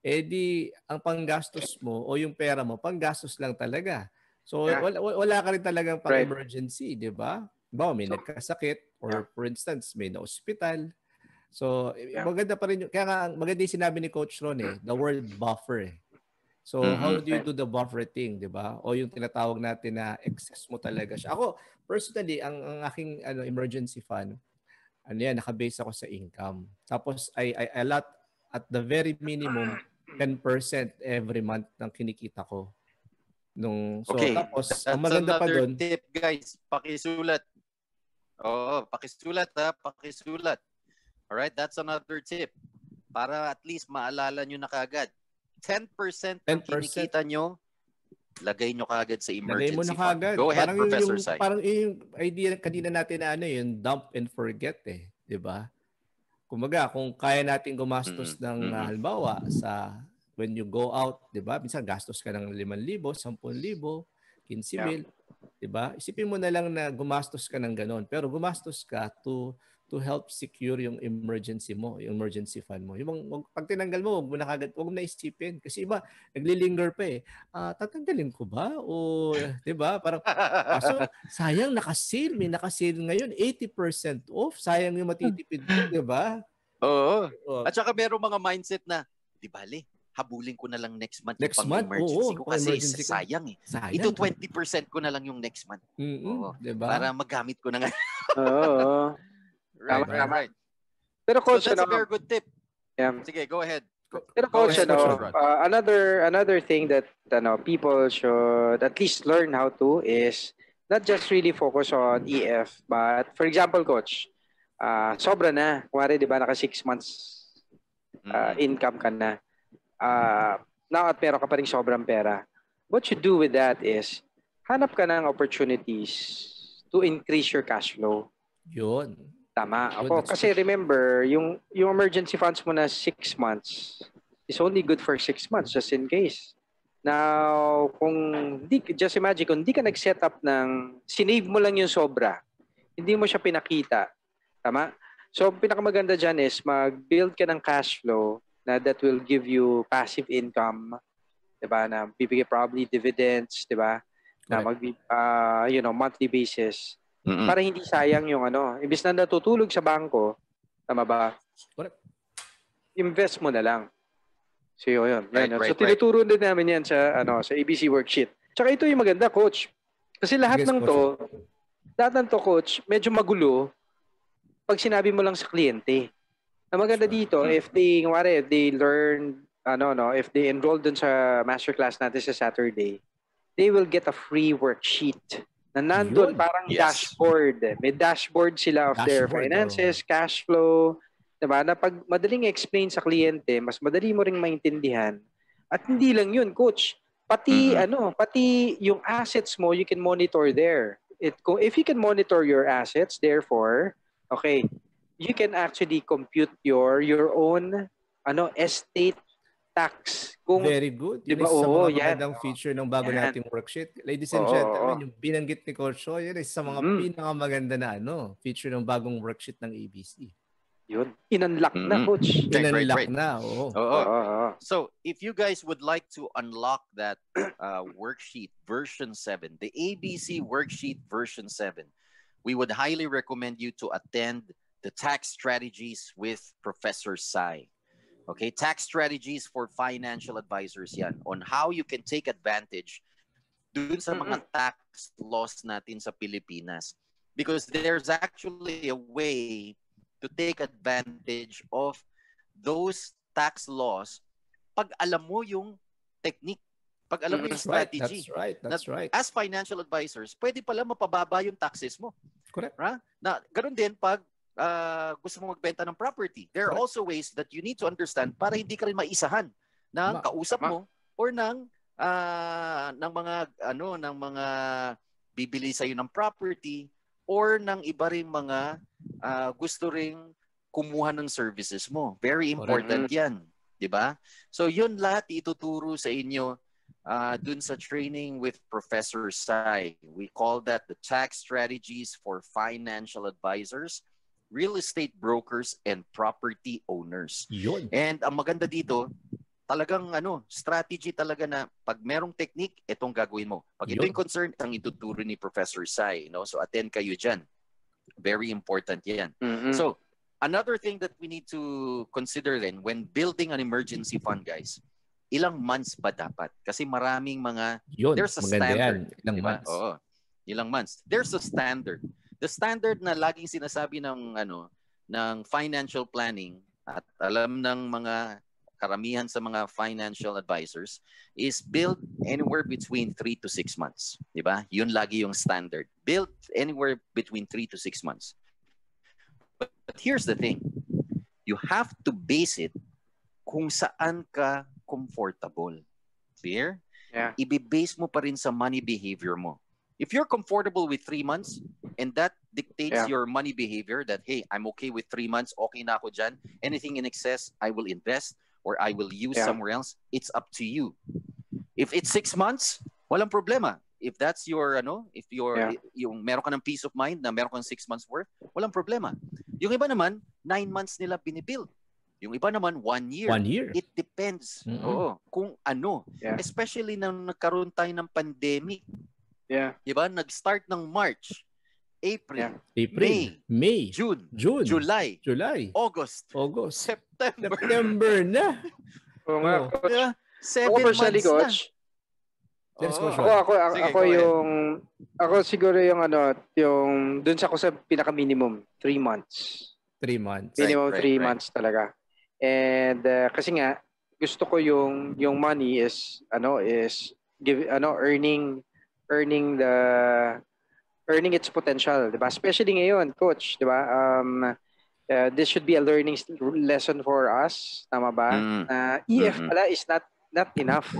eh di ang panggastos mo o yung pera mo, panggastos lang talaga. So yeah. wala, wala ka rin talagang pang-emergency, right. di ba? Ba, may so, nagkasakit or yeah. for instance may na-hospital. So yeah. maganda pa rin yung, kaya nga maganda yung sinabi ni Coach Ron eh, the world buffer eh. So mm-hmm. how do you do the buffer thing, 'di ba? O yung tinatawag natin na excess mo talaga siya. Ako personally, ang, ang aking ano emergency fund, ano yan, nakabase ako sa income. Tapos I, I a lot at the very minimum 10% every month ng kinikita ko. Nung, so, okay. tapos, That's ang maganda pa doon. tip, guys. Pakisulat. Oo, oh, pakisulat ha, pakisulat. Alright, that's another tip. Para at least maalala nyo na kagad. 10%, ng kinikita nyo, lagay nyo kagad sa emergency lagay mo na kagad. fund. Go ahead, parang Professor yung, Sai. Parang yung idea kanina natin na ano, yung dump and forget eh. ba? Diba? Kumbaga, kung kaya natin gumastos mm-hmm. uh, halimbawa sa when you go out, 'di ba? Minsan gastos ka ng 5,000, 10,000, 15,000, yeah. 'di ba? Isipin mo na lang na gumastos ka ng ganoon, pero gumastos ka to to help secure yung emergency mo, yung emergency fund mo. Yung wag, pag tinanggal mo, wag mo na kagad, wag mo na isipin. Kasi iba, naglilinger pa eh. Uh, tatanggalin ko ba? O, di ba? Parang, kaso, ah, sayang nakasil. May nakasil ngayon, 80% off. Sayang yung matitipid mo, di ba? Oo. Uh, At saka meron mga mindset na, di bali, habulin ko na lang next month next yung month, emergency month? oo, ko kasi emergency sayang eh. Sayang. Ito 20% ko na lang yung next month. Mm-hmm, oo, diba? Para magamit ko na nga. oo. Right, tama, right, right. Pero coach, so that's ano, a um, very good tip. Yeah. Sige, go ahead. Pero coach, ahead, ano, coach uh, another another thing that ano, people should at least learn how to is not just really focus on EF, but for example, coach, uh, sobra na. Kuwari, di ba, naka six months uh, mm. income ka na. Uh, now at meron ka pa rin sobrang pera. What you do with that is, hanap ka ng opportunities to increase your cash flow. Yun. Tama. Opo, kasi remember, yung, yung emergency funds mo na 6 months is only good for 6 months just in case. Now, kung di, just imagine, kung di ka nag-set up ng, sinave mo lang yung sobra, hindi mo siya pinakita. Tama? So, pinakamaganda dyan is mag-build ka ng cash flow na that will give you passive income, 'di ba? Na bibigay probably dividends, 'di ba? Na mag uh, ah, you know, monthly basis Mm-mm. para hindi sayang yung ano. Imbis na natutulog sa bangko, tama ba? Correct. Invest mo na lang. So yun, yun. Right, Right, so right. din namin yan sa ano sa ABC worksheet. Tsaka ito yung maganda, coach. Kasi lahat ng to, coach. lahat ng to, coach, medyo magulo pag sinabi mo lang sa kliyente. Ang maganda dito, hmm. if they, kumari, if they learn, ano, no, if they enroll dun sa masterclass natin sa Saturday, they will get a free worksheet na nandun Yun. parang yes. dashboard. Eh. May dashboard sila of dashboard, their finances, oh. cash flow, diba? na pag madaling explain sa kliyente, mas madali mo ring maintindihan. At hindi lang yun, coach. Pati mm-hmm. ano, pati yung assets mo, you can monitor there. It if you can monitor your assets, therefore, okay, you can actually compute your your own ano estate tax. Kung, Very good. Yun di ba, oo, oh, yan. feature ng bago yan. nating worksheet. Ladies and oh. gentlemen, yung binanggit ni Corso, yun isa sa mga mm. pinakamaganda na ano, feature ng bagong worksheet ng ABC. Yun. In-unlock mm. na, coach. Yeah, Inunlock right, right. na, oo. Oh. Oh, oh, oh. So, if you guys would like to unlock that uh, worksheet version 7, the ABC worksheet version 7, we would highly recommend you to attend the tax strategies with Professor Sai. Okay, tax strategies for financial mm-hmm. advisors yan on how you can take advantage dun sa mga tax laws natin sa Pilipinas. Because there's actually a way to take advantage of those tax laws pag alam mo yung technique, pag alam mo mm, yung strategy. Right, that's right. That's right. As financial advisors, pwede pala mapababa yung taxes mo. Correct. Right? Na, ganun din pag uh, gusto mong magbenta ng property. There are also ways that you need to understand para hindi ka rin maisahan ng kausap mo or ng uh, ng mga ano ng mga bibili sa iyo ng property or ng iba ring mga uh, gusto ring kumuha ng services mo. Very important mm. 'yan, 'di ba? So 'yun lahat ituturo sa inyo uh, dun sa training with Professor Sai. We call that the tax strategies for financial advisors real estate brokers and property owners. Yun. And ang maganda dito, talagang ano, strategy talaga na pag merong technique, itong gagawin mo. Pag ito yung concern, ang ituturo ni Professor Sai. No? So attend kayo dyan. Very important yan. Mm-hmm. So, another thing that we need to consider then when building an emergency fund, guys, ilang months ba dapat? Kasi maraming mga, Yun, there's a standard. Yan. Ilang diba? months. Oo, ilang months. There's a standard the standard na laging sinasabi ng ano ng financial planning at alam ng mga karamihan sa mga financial advisors is build anywhere between 3 to 6 months, di ba? Yun lagi yung standard. Build anywhere between 3 to 6 months. But, but here's the thing. You have to base it kung saan ka comfortable. Clear? Yeah. Ibe-base mo pa rin sa money behavior mo if you're comfortable with three months and that dictates yeah. your money behavior that hey i'm okay with three months okay na ako dyan anything in excess i will invest or i will use yeah. somewhere else it's up to you if it's six months walang problema if that's your ano if your yeah. yung meron ka ng peace of mind na meron kang six months worth walang problema yung iba naman nine months nila binibuild yung iba naman, one year. One year. It depends. Mm-hmm. Oo. Kung ano. Yeah. Especially nang nagkaroon tayo ng pandemic Yeah. 'Di ba? Nag-start ng March, April, yeah. April May, May, June, June, July, July, August, August, September. September na. Oo nga. Oh. Diba? Seven ako personally, months coach, na. oh. Ako, ako, ako, Sige, ako yung, ako siguro yung ano, yung, dun sa ako sa pinaka-minimum, three months. Three months. Minimum right, three right. months talaga. And uh, kasi nga, gusto ko yung, yung money is, ano, is, give, ano, earning earning the earning its potential, 'di ba? Especially ngayon, coach, 'di ba? Um uh, this should be a learning lesson for us, tama ba? Mm. Na uh, e EF pala is not not enough.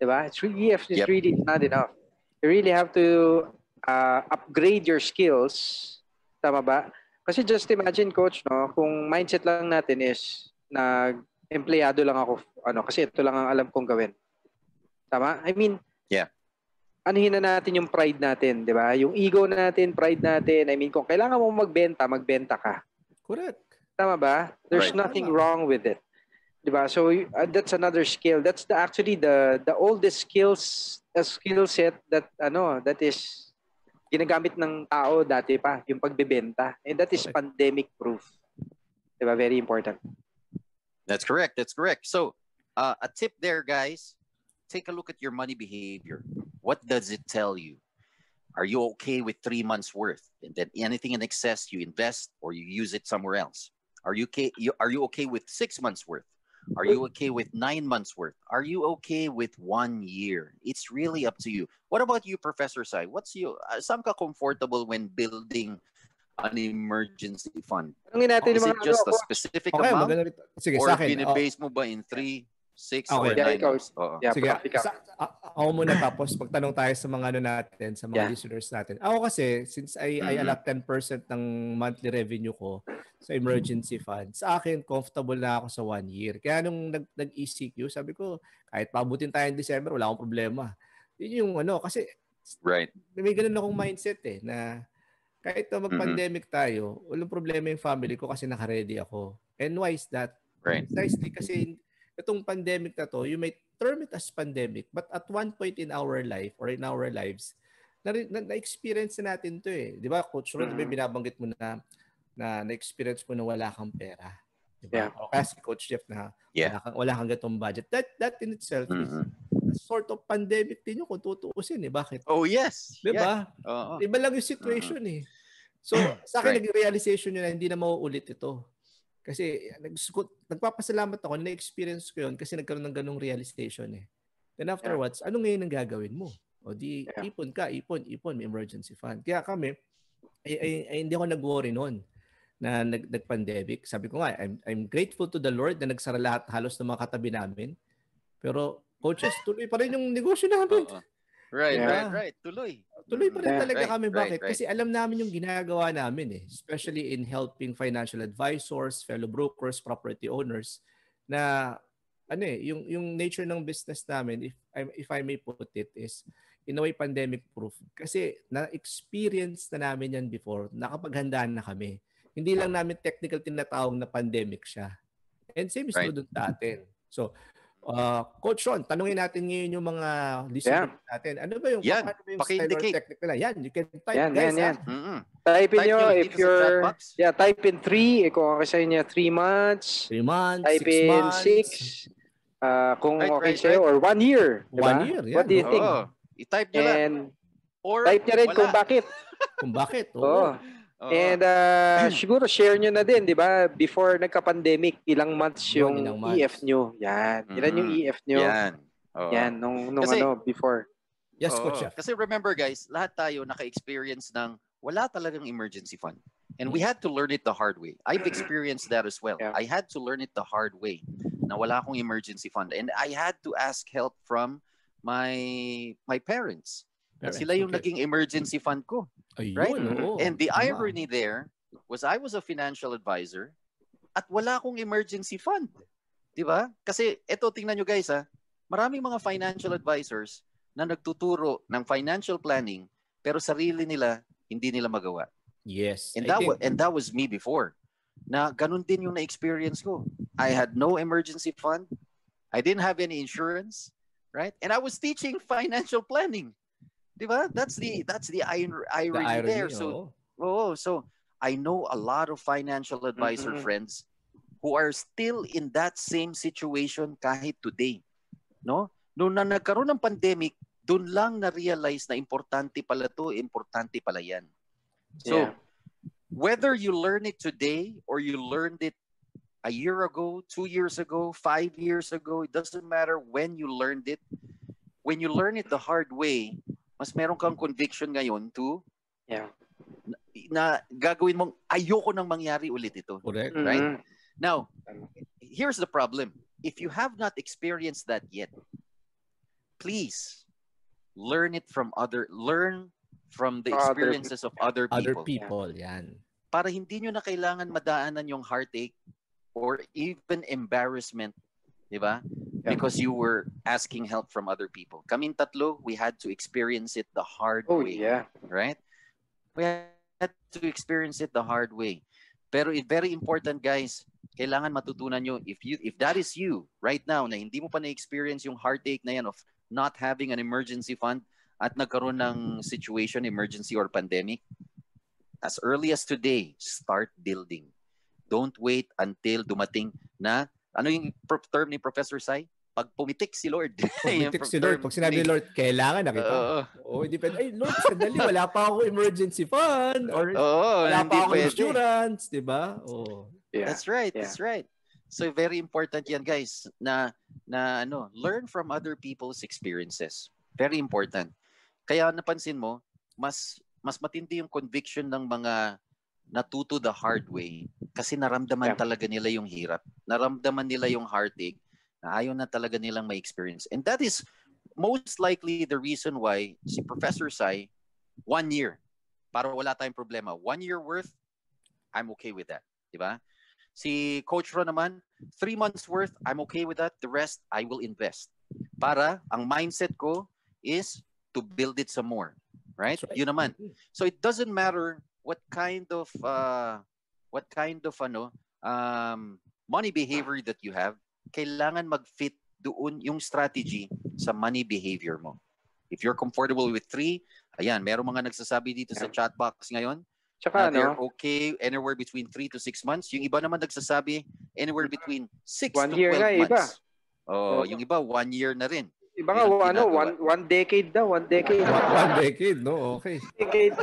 'Di ba? It's really EF is yep. really not enough. You really have to uh, upgrade your skills, tama ba? Kasi just imagine coach, no, kung mindset lang natin is na empleyado lang ako, ano, kasi ito lang ang alam kong gawin. Tama? I mean, yeah anuhin na natin yung pride natin, di ba? Yung ego natin, pride natin. I mean, kung kailangan mo magbenta, magbenta ka. Correct. Tama ba? There's right. nothing Tama. wrong with it. Di ba? So uh, that's another skill. That's the actually the the oldest skills a uh, skill set that ano, that is ginagamit ng tao dati pa, yung pagbebenta. And that is okay. pandemic proof. Di ba? Very important. That's correct. That's correct. So, uh, a tip there guys, take a look at your money behavior What does it tell you? Are you okay with three months worth? And then anything in excess, you invest or you use it somewhere else. Are you okay? Are you okay with six months worth? Are you okay with nine months worth? Are you okay with one year? It's really up to you. What about you, Professor Sai? What's you? Uh, ka comfortable when building an emergency fund? Is it just a specific okay, amount? Sige, or ah. binibase mo ba in three, Six okay. or yeah, nine. Ikaw, Oo. Yeah, Sige, ikaw. Sa, ako muna tapos pagtanong tayo sa mga ano natin, sa mga yeah. listeners natin. Ako kasi, since I, mm-hmm. I allot 10% ng monthly revenue ko sa emergency fund, sa akin, comfortable na ako sa one year. Kaya nung nag, nag-ECQ, sabi ko, kahit pabutin tayo ng December, wala akong problema. Yun yung ano, kasi right. may ganun akong mindset eh, na kahit na mm-hmm. mag-pandemic mm-hmm. tayo, walang problema yung family ko kasi naka-ready ako. And why is that? Right. Precisely kasi itong pandemic na to, you may term it as pandemic, but at one point in our life or in our lives, na-experience na, na, natin to eh. Di ba, Coach Ron, mm-hmm. binabanggit mo na na na-experience mo na wala kang pera. Di ba? Yeah. O kasi Coach Jeff na yeah. wala, kang, wala kang gatong budget. That that in itself mm-hmm. is sort of pandemic din yun kung tutuusin eh. Bakit? Oh, yes. Di ba? Yeah. Uh-huh. Iba lang yung mm-hmm. situation uh-huh. eh. So, sa akin, right. naging realization yun na hindi na mauulit ito. Kasi eh, nagpapasalamat ako na experience ko yun kasi nagkaroon ng ganong realization eh. Then afterwards, yeah. ano ngayon ang gagawin mo? O di yeah. ipon ka, ipon, ipon, may emergency fund. Kaya kami, ay, ay, ay hindi ako nag-worry noon na nag, nag-pandemic. Sabi ko nga, I'm, I'm grateful to the Lord na nagsara lahat halos ng mga katabi namin. Pero coaches, tuloy pa rin yung negosyo namin. Uh-huh. Right, yeah. Diba? right, right. Tuloy. Tuloy pa rin yeah. Mm-hmm. talaga right, kami. Bakit? Right, right. Kasi alam namin yung ginagawa namin eh. Especially in helping financial advisors, fellow brokers, property owners na ano eh, yung, yung nature ng business namin, if if I may put it, is in a way pandemic proof. Kasi na-experience na namin yan before, nakapaghandaan na kami. Hindi lang namin technical tinatawag na pandemic siya. And same is right. doon sa atin. So, Uh, Coach Ron, tanungin natin ngayon yung mga listeners yeah. natin. Ano ba yung, yan. Ano yung style technique nila? Yan, you can type yan, guys. Yan, ah. yan. Type in type if you're, yeah, type in 3. Eh, kung niya, 3 months. 3 months, Type six in 6. Uh, ah, kung right, okay right, sa'yo, right. or 1 year. Diba? 1 year, yeah. What do you think? Oh, i-type nyo And, lang. Or type nyo rin wala. kung bakit. kung bakit. Oo. Oh uh And uh, siguro share nyo na din, di ba? Before nagka-pandemic, ilang months yung ilang months. EF nyo. Yan. Mm-hmm. Ilan mm. yung EF nyo? Yan. uh Yan. Nung, nung Kasi, ano, before. Yes, oh, Coach Kasi remember guys, lahat tayo naka-experience ng wala talagang emergency fund. And we had to learn it the hard way. I've experienced that as well. Yeah. I had to learn it the hard way na wala akong emergency fund. And I had to ask help from my my parents. parents. Sila yung okay. naging emergency fund ko. Ayun, right? Oo. And the Tama. irony there was I was a financial advisor at wala akong emergency fund. 'Di ba? Kasi eto tingnan nyo guys ha. Maraming mga financial advisors na nagtuturo ng financial planning pero sarili nila hindi nila magawa. Yes. And that was, and that was me before. Na ganun din yung na-experience ko. I had no emergency fund. I didn't have any insurance, right? And I was teaching financial planning. Di That's the that's the irony, the irony there. So oh. oh, so I know a lot of financial advisor mm-hmm. friends who are still in that same situation kahit today. No? No, na nagkaroon ng pandemic, doon lang na-realize na importante pala to, importante pala yan. So, yeah. whether you learn it today or you learned it a year ago, two years ago, five years ago, it doesn't matter when you learned it. When you learn it the hard way, mas meron kang conviction ngayon to yeah. na, na gagawin mong ayoko nang mangyari ulit ito. Correct. Mm-hmm. Right? Mm-hmm. Now, here's the problem. If you have not experienced that yet, please learn it from other learn from the experiences other, of other people. Other people, yeah. yan. Para hindi nyo na kailangan madaanan yung heartache or even embarrassment, di ba? yeah. because you were asking help from other people. Kaming tatlo, we had to experience it the hard oh, way. yeah. Right? We had to experience it the hard way. Pero it very important guys, kailangan matutunan nyo if you if that is you right now na hindi mo pa na-experience yung heartache na yan of not having an emergency fund at nagkaroon ng situation emergency or pandemic as early as today start building don't wait until dumating na ano yung term ni Professor Sai? Pag pumitik si Lord. Pumitik si Lord. Pag sinabi ni Lord, kailangan na kita. Oo, oh, hindi pwede. Ay, Lord, sandali, wala pa ako emergency fund or oh, wala pa ako pwede. insurance, di ba? Oh. Yeah. That's right, yeah. that's right. So very important yan guys na na ano, learn from other people's experiences. Very important. Kaya napansin mo, mas mas matindi yung conviction ng mga natuto the hard way kasi naramdaman yeah. talaga nila yung hirap. Naramdaman nila yung heartache na ayaw na talaga nilang may experience. And that is most likely the reason why si Professor Sai, one year, para wala tayong problema, one year worth, I'm okay with that. Di ba? Si Coach Ro naman, three months worth, I'm okay with that. The rest, I will invest. Para ang mindset ko is to build it some more. Right? right. Yun naman. Mm-hmm. So it doesn't matter what kind of uh, what kind of ano um, money behavior that you have, kailangan mag-fit doon yung strategy sa money behavior mo. If you're comfortable with three, ayan, merong mga nagsasabi dito sa chat box ngayon. Tsaka ano? okay anywhere between three to six months. Yung iba naman nagsasabi anywhere between six one to year 12 months. Iba. Oh, yung iba, one year na rin. Iba nga, ano, one, one decade daw, one decade. one decade, no? Okay. Decade.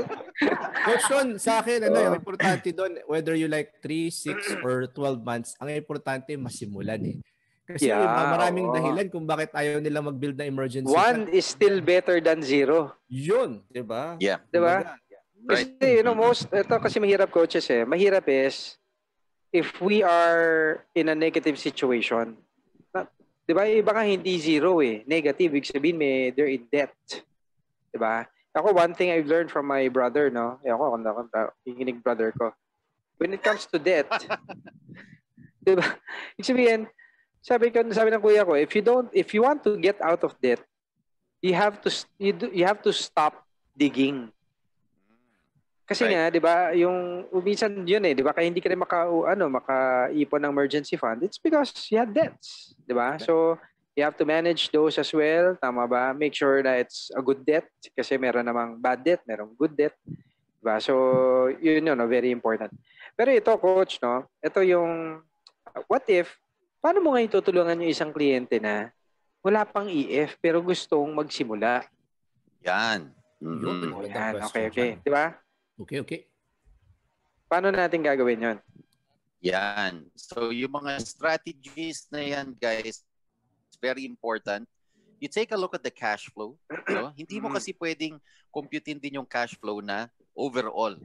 Coach sa akin, ano, oh. yung importante doon, whether you like 3, 6, or 12 months, ang importante, masimulan eh. Kasi yeah, iba, maraming oh. dahilan kung bakit ayaw nila mag-build na emergency. One plan. is still better than zero. Yun, di ba? Yeah. Di ba? Right. Kasi, you know, most, ito kasi mahirap coaches eh. Mahirap is, if we are in a negative situation, 'Di ba? Iba nga hindi zero eh. Negative ibig sabihin may they're in debt. 'Di ba? Ako one thing I've learned from my brother, no. Eh ako kung ako kikinig brother ko. When it comes to debt, 'di ba? Ibig sabihin, sabi ko, sabi ng kuya ko, if you don't if you want to get out of debt, you have to you, do, you have to stop digging. Kasi right. nga, 'di ba, yung minsan 'yun eh, 'di ba? Kaya hindi ka rin maka ano, makaipon ng emergency fund. It's because you had debts, 'di ba? Okay. So you have to manage those as well, tama ba? Make sure that it's a good debt kasi meron namang bad debt, meron good debt. 'Di ba? So 'yun 'no, very important. Pero ito coach, no? Ito yung what if paano mo ngayon tutulungan yung isang kliyente na wala pang EF pero gustong magsimula? Yan. Mm-hmm. Yan, okay, okay. 'Di ba? Okay, okay. Paano natin gagawin yon? Yan. So yung mga strategies na yan, guys, it's very important. You take a look at the cash flow. No? Hindi mo mm-hmm. kasi pwedeng computein din yung cash flow na overall.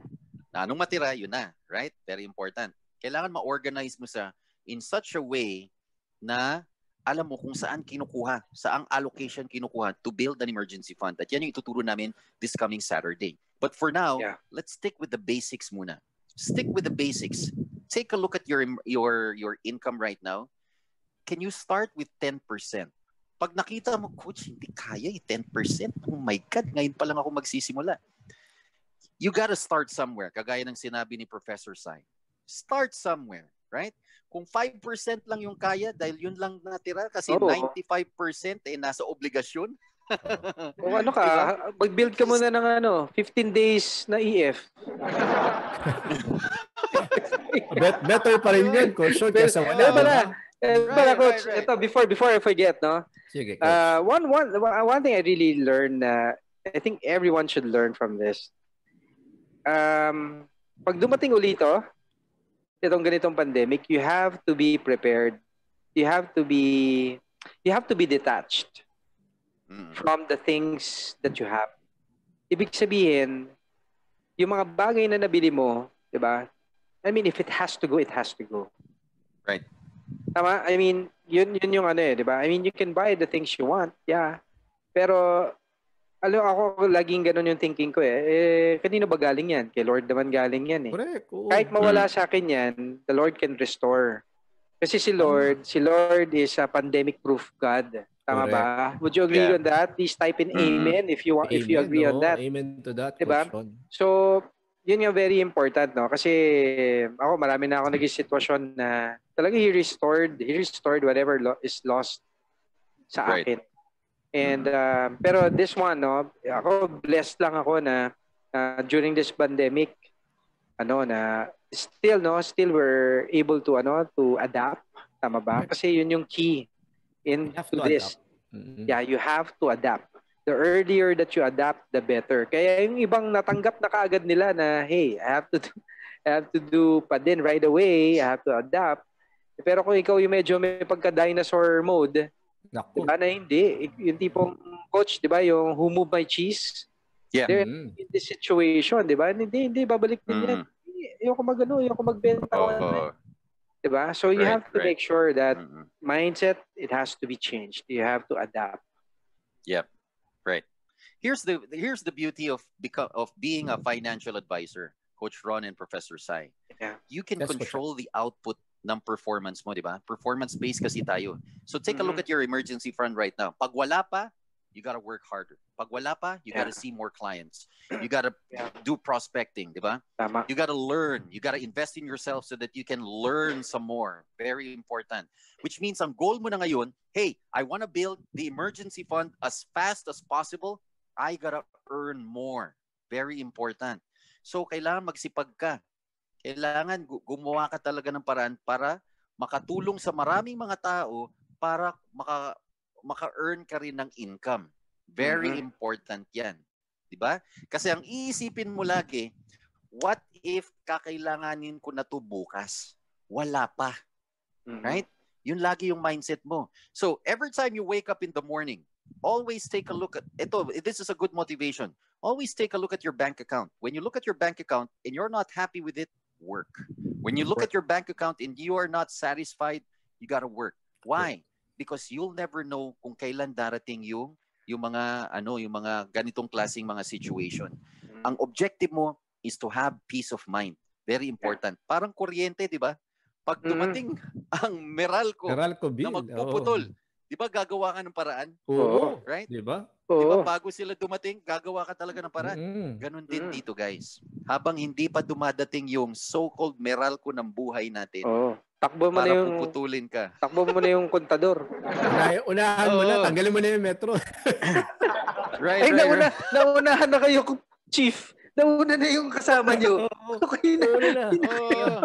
Na anong matira, yun na. Right? Very important. Kailangan ma-organize mo sa in such a way na alam mo kung saan kinukuha, saang allocation kinukuha to build an emergency fund. At yan yung ituturo namin this coming Saturday. But for now, yeah. let's stick with the basics muna. Stick with the basics. Take a look at your your your income right now. Can you start with 10%? Pag nakita mo, coach, hindi kaya eh, 10%. Oh my God, ngayon pa lang ako magsisimula. You gotta start somewhere. Kagaya ng sinabi ni Professor Sai. Start somewhere right? Kung 5% lang yung kaya dahil yun lang natira kasi oh. 95% ay nasa obligasyon. Kung ano ka, diba? mag-build ka muna ng ano, 15 days na EF. Bet better pa rin yun, coach. Sure, eh, kesa wala. Pero pala, diba? eh, right, pala coach, right, right. ito, before, before I forget, no? Sige, coach. Uh, one, one, one thing I really learned na uh, I think everyone should learn from this. Um, pag dumating ulito, oh, itong ganitong pandemic, you have to be prepared. You have to be you have to be detached mm. from the things that you have. Ibig sabihin, yung mga bagay na nabili mo, 'di ba? I mean, if it has to go, it has to go. Right. Tama? I mean, yun yun yung ano eh, 'di ba? I mean, you can buy the things you want, yeah. Pero Alo, ako laging ganun yung thinking ko eh. eh. Kanino ba galing yan? Kay Lord naman galing yan eh. Correct. Oo. Kahit mawala mm. sa akin yan, the Lord can restore. Kasi si Lord, si Lord is a pandemic-proof God. Tama Correct. ba? Would you agree yeah. on that? Please type in mm-hmm. amen if you want, amen, if you agree no? on that. Amen to that. Diba? Question. So, yun yung very important no kasi ako marami na ako naging sitwasyon na talaga he restored he restored whatever lo- is lost sa right. akin And uh, pero this one no, ako blessed lang ako na uh, during this pandemic ano na still no, still we're able to ano to adapt, tama ba? Kasi yun yung key in to this. mm Yeah, you have to adapt. The earlier that you adapt, the better. Kaya yung ibang natanggap na kaagad nila na hey, I have to do, I have to do pa din right away, I have to adapt. Pero kung ikaw yung medyo may pagka-dinosaur mode, Naku. Diba na hindi? Yung tipong mm, coach, di ba, yung who moved my cheese? Yeah. They're mm. in this situation, di ba? Hindi, hindi, babalik din mm. yan. Ayoko mag-ano, ayoko oh. Di ba? So you right, have to right. make sure that mm-hmm. mindset, it has to be changed. You have to adapt. Yep. Right. Here's the here's the beauty of become of being a financial advisor, Coach Ron and Professor Sai. Yeah. You can That's control the output ng performance mo, di ba? Performance-based kasi tayo. So take a look mm-hmm. at your emergency fund right now. Pag wala pa, you gotta work harder. Pag wala pa, you yeah. gotta see more clients. You gotta yeah. do prospecting, di ba? Tama. You gotta learn. You gotta invest in yourself so that you can learn some more. Very important. Which means ang goal mo na ngayon, hey, I wanna build the emergency fund as fast as possible. I gotta earn more. Very important. So kailangan magsipag ka. Kailangan gumawa ka talaga ng paraan para makatulong sa maraming mga tao para maka maka-earn ka rin ng income. Very mm-hmm. important 'yan. 'Di ba? Kasi ang iisipin mo lagi, what if kakailanganin ko na to bukas? Wala pa. Mm-hmm. Right? Yun lagi yung mindset mo. So, every time you wake up in the morning, always take a look at ito, this is a good motivation. Always take a look at your bank account. When you look at your bank account and you're not happy with it, work. When you look at your bank account and you are not satisfied, you got to work. Why? Because you'll never know kung kailan darating yung yung mga ano, yung mga ganitong klasing mga situation. Mm. Ang objective mo is to have peace of mind. Very important. Parang kuryente, 'di ba? Pag dumating mm. ang Meralco, Meralco bill, na magpuputol, oh Di ba gagawa ka ng paraan? Oo. Right? Di ba? Di ba bago sila dumating, gagawa ka talaga ng paraan. Mm. Ganun din mm. dito guys. Habang hindi pa dumadating yung so-called meralco ng buhay natin. Oo. Takbo mo na yung... putulin ka. Takbo mo na yung kontador. unahan mo na, tanggalin mo na yung metro. right, Ay, right, nauna, right. naunahan na kayo, chief. Nauna na yung kasama niyo. Okay ano na. Nauna na. Oo.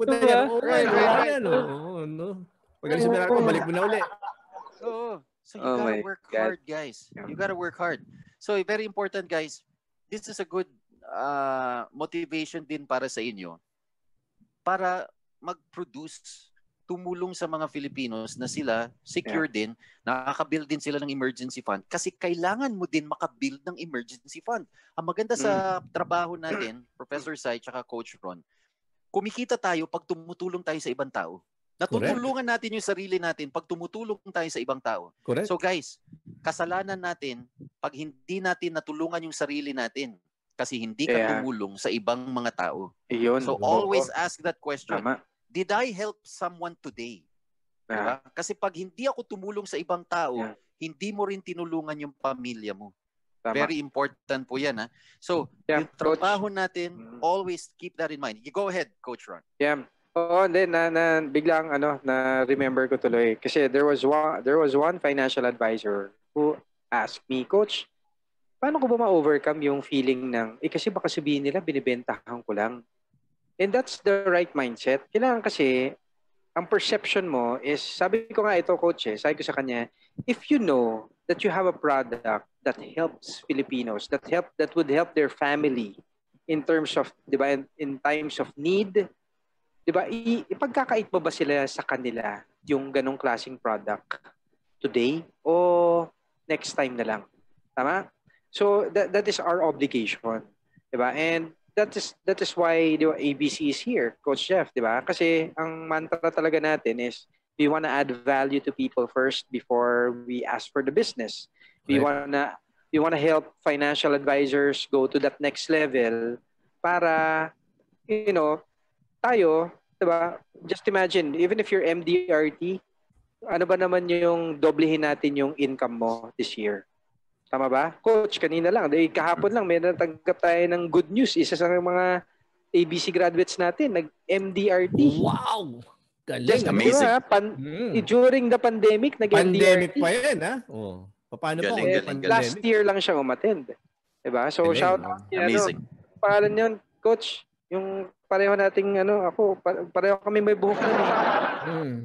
Magpunta diba? yan. Oh, right, right, right. Oo, no. Pagalis mo na ako, balik mo na uli. Oo. So you oh gotta work God. hard, guys. You gotta work hard. So very important, guys. This is a good uh, motivation din para sa inyo para mag-produce tumulong sa mga Filipinos na sila secure yeah. din, nakaka-build din sila ng emergency fund kasi kailangan mo din makabuild ng emergency fund. Ang maganda sa mm. trabaho natin, Professor Sai at Coach Ron, kumikita tayo pag tumutulong tayo sa ibang tao. Natutulungan Correct. natin yung sarili natin pag tumutulong tayo sa ibang tao. Correct. So guys, kasalanan natin pag hindi natin natulungan yung sarili natin kasi hindi ka yeah. tumulong sa ibang mga tao. Iyon. So always ask that question. Tama. Did I help someone today? Yeah. Kasi pag hindi ako tumulong sa ibang tao, yeah. hindi mo rin tinulungan yung pamilya mo. Tama. Very important po yan. Ha? So, yeah, yung trabaho coach. natin, mm. always keep that in mind. You go ahead, Coach Ron. Yeah. Oo, oh, hindi na, na biglang ano na remember ko tuloy kasi there was one there was one financial advisor who asked me, "Coach, paano ko ba ma-overcome yung feeling ng eh kasi baka sabihin nila binebentahan ko lang." And that's the right mindset. Kailangan kasi ang perception mo is sabi ko nga ito coach eh, sabi ko sa kanya, if you know that you have a product that helps Filipinos, that help that would help their family in terms of, 'di ba, in, in times of need, 'Di ba? Ipagkakait ba, ba sila sa kanila yung ganong klasing product today o next time na lang? Tama? So that that is our obligation, 'di ba? And that is that is why the ABC is here, Coach Jeff, 'di ba? Kasi ang mantra talaga natin is we want to add value to people first before we ask for the business. We right. want to we want to help financial advisors go to that next level para you know tayo, 'di ba? Just imagine, even if you're MDRT, ano ba naman yung doblehin natin yung income mo this year? Tama ba? Coach, kanina lang, dahil eh, kahapon lang may natanggap tayo ng good news. Isa sa mga ABC graduates natin, nag-MDRT. Wow! Galing, Just, ah. amazing. Diba, pan, mm. During the pandemic, nag-MDRT. Pandemic pa yan, ha? Ah. Oh. Paano galing, pa? Galing, galing. Eh, last year lang siya umatend. Diba? So, galing. shout out. Oh. Ano, amazing. Ano, pangalan yun, Coach? Yung pareho nating ano, ako, pareho kami may buhok na. Eh. Hmm.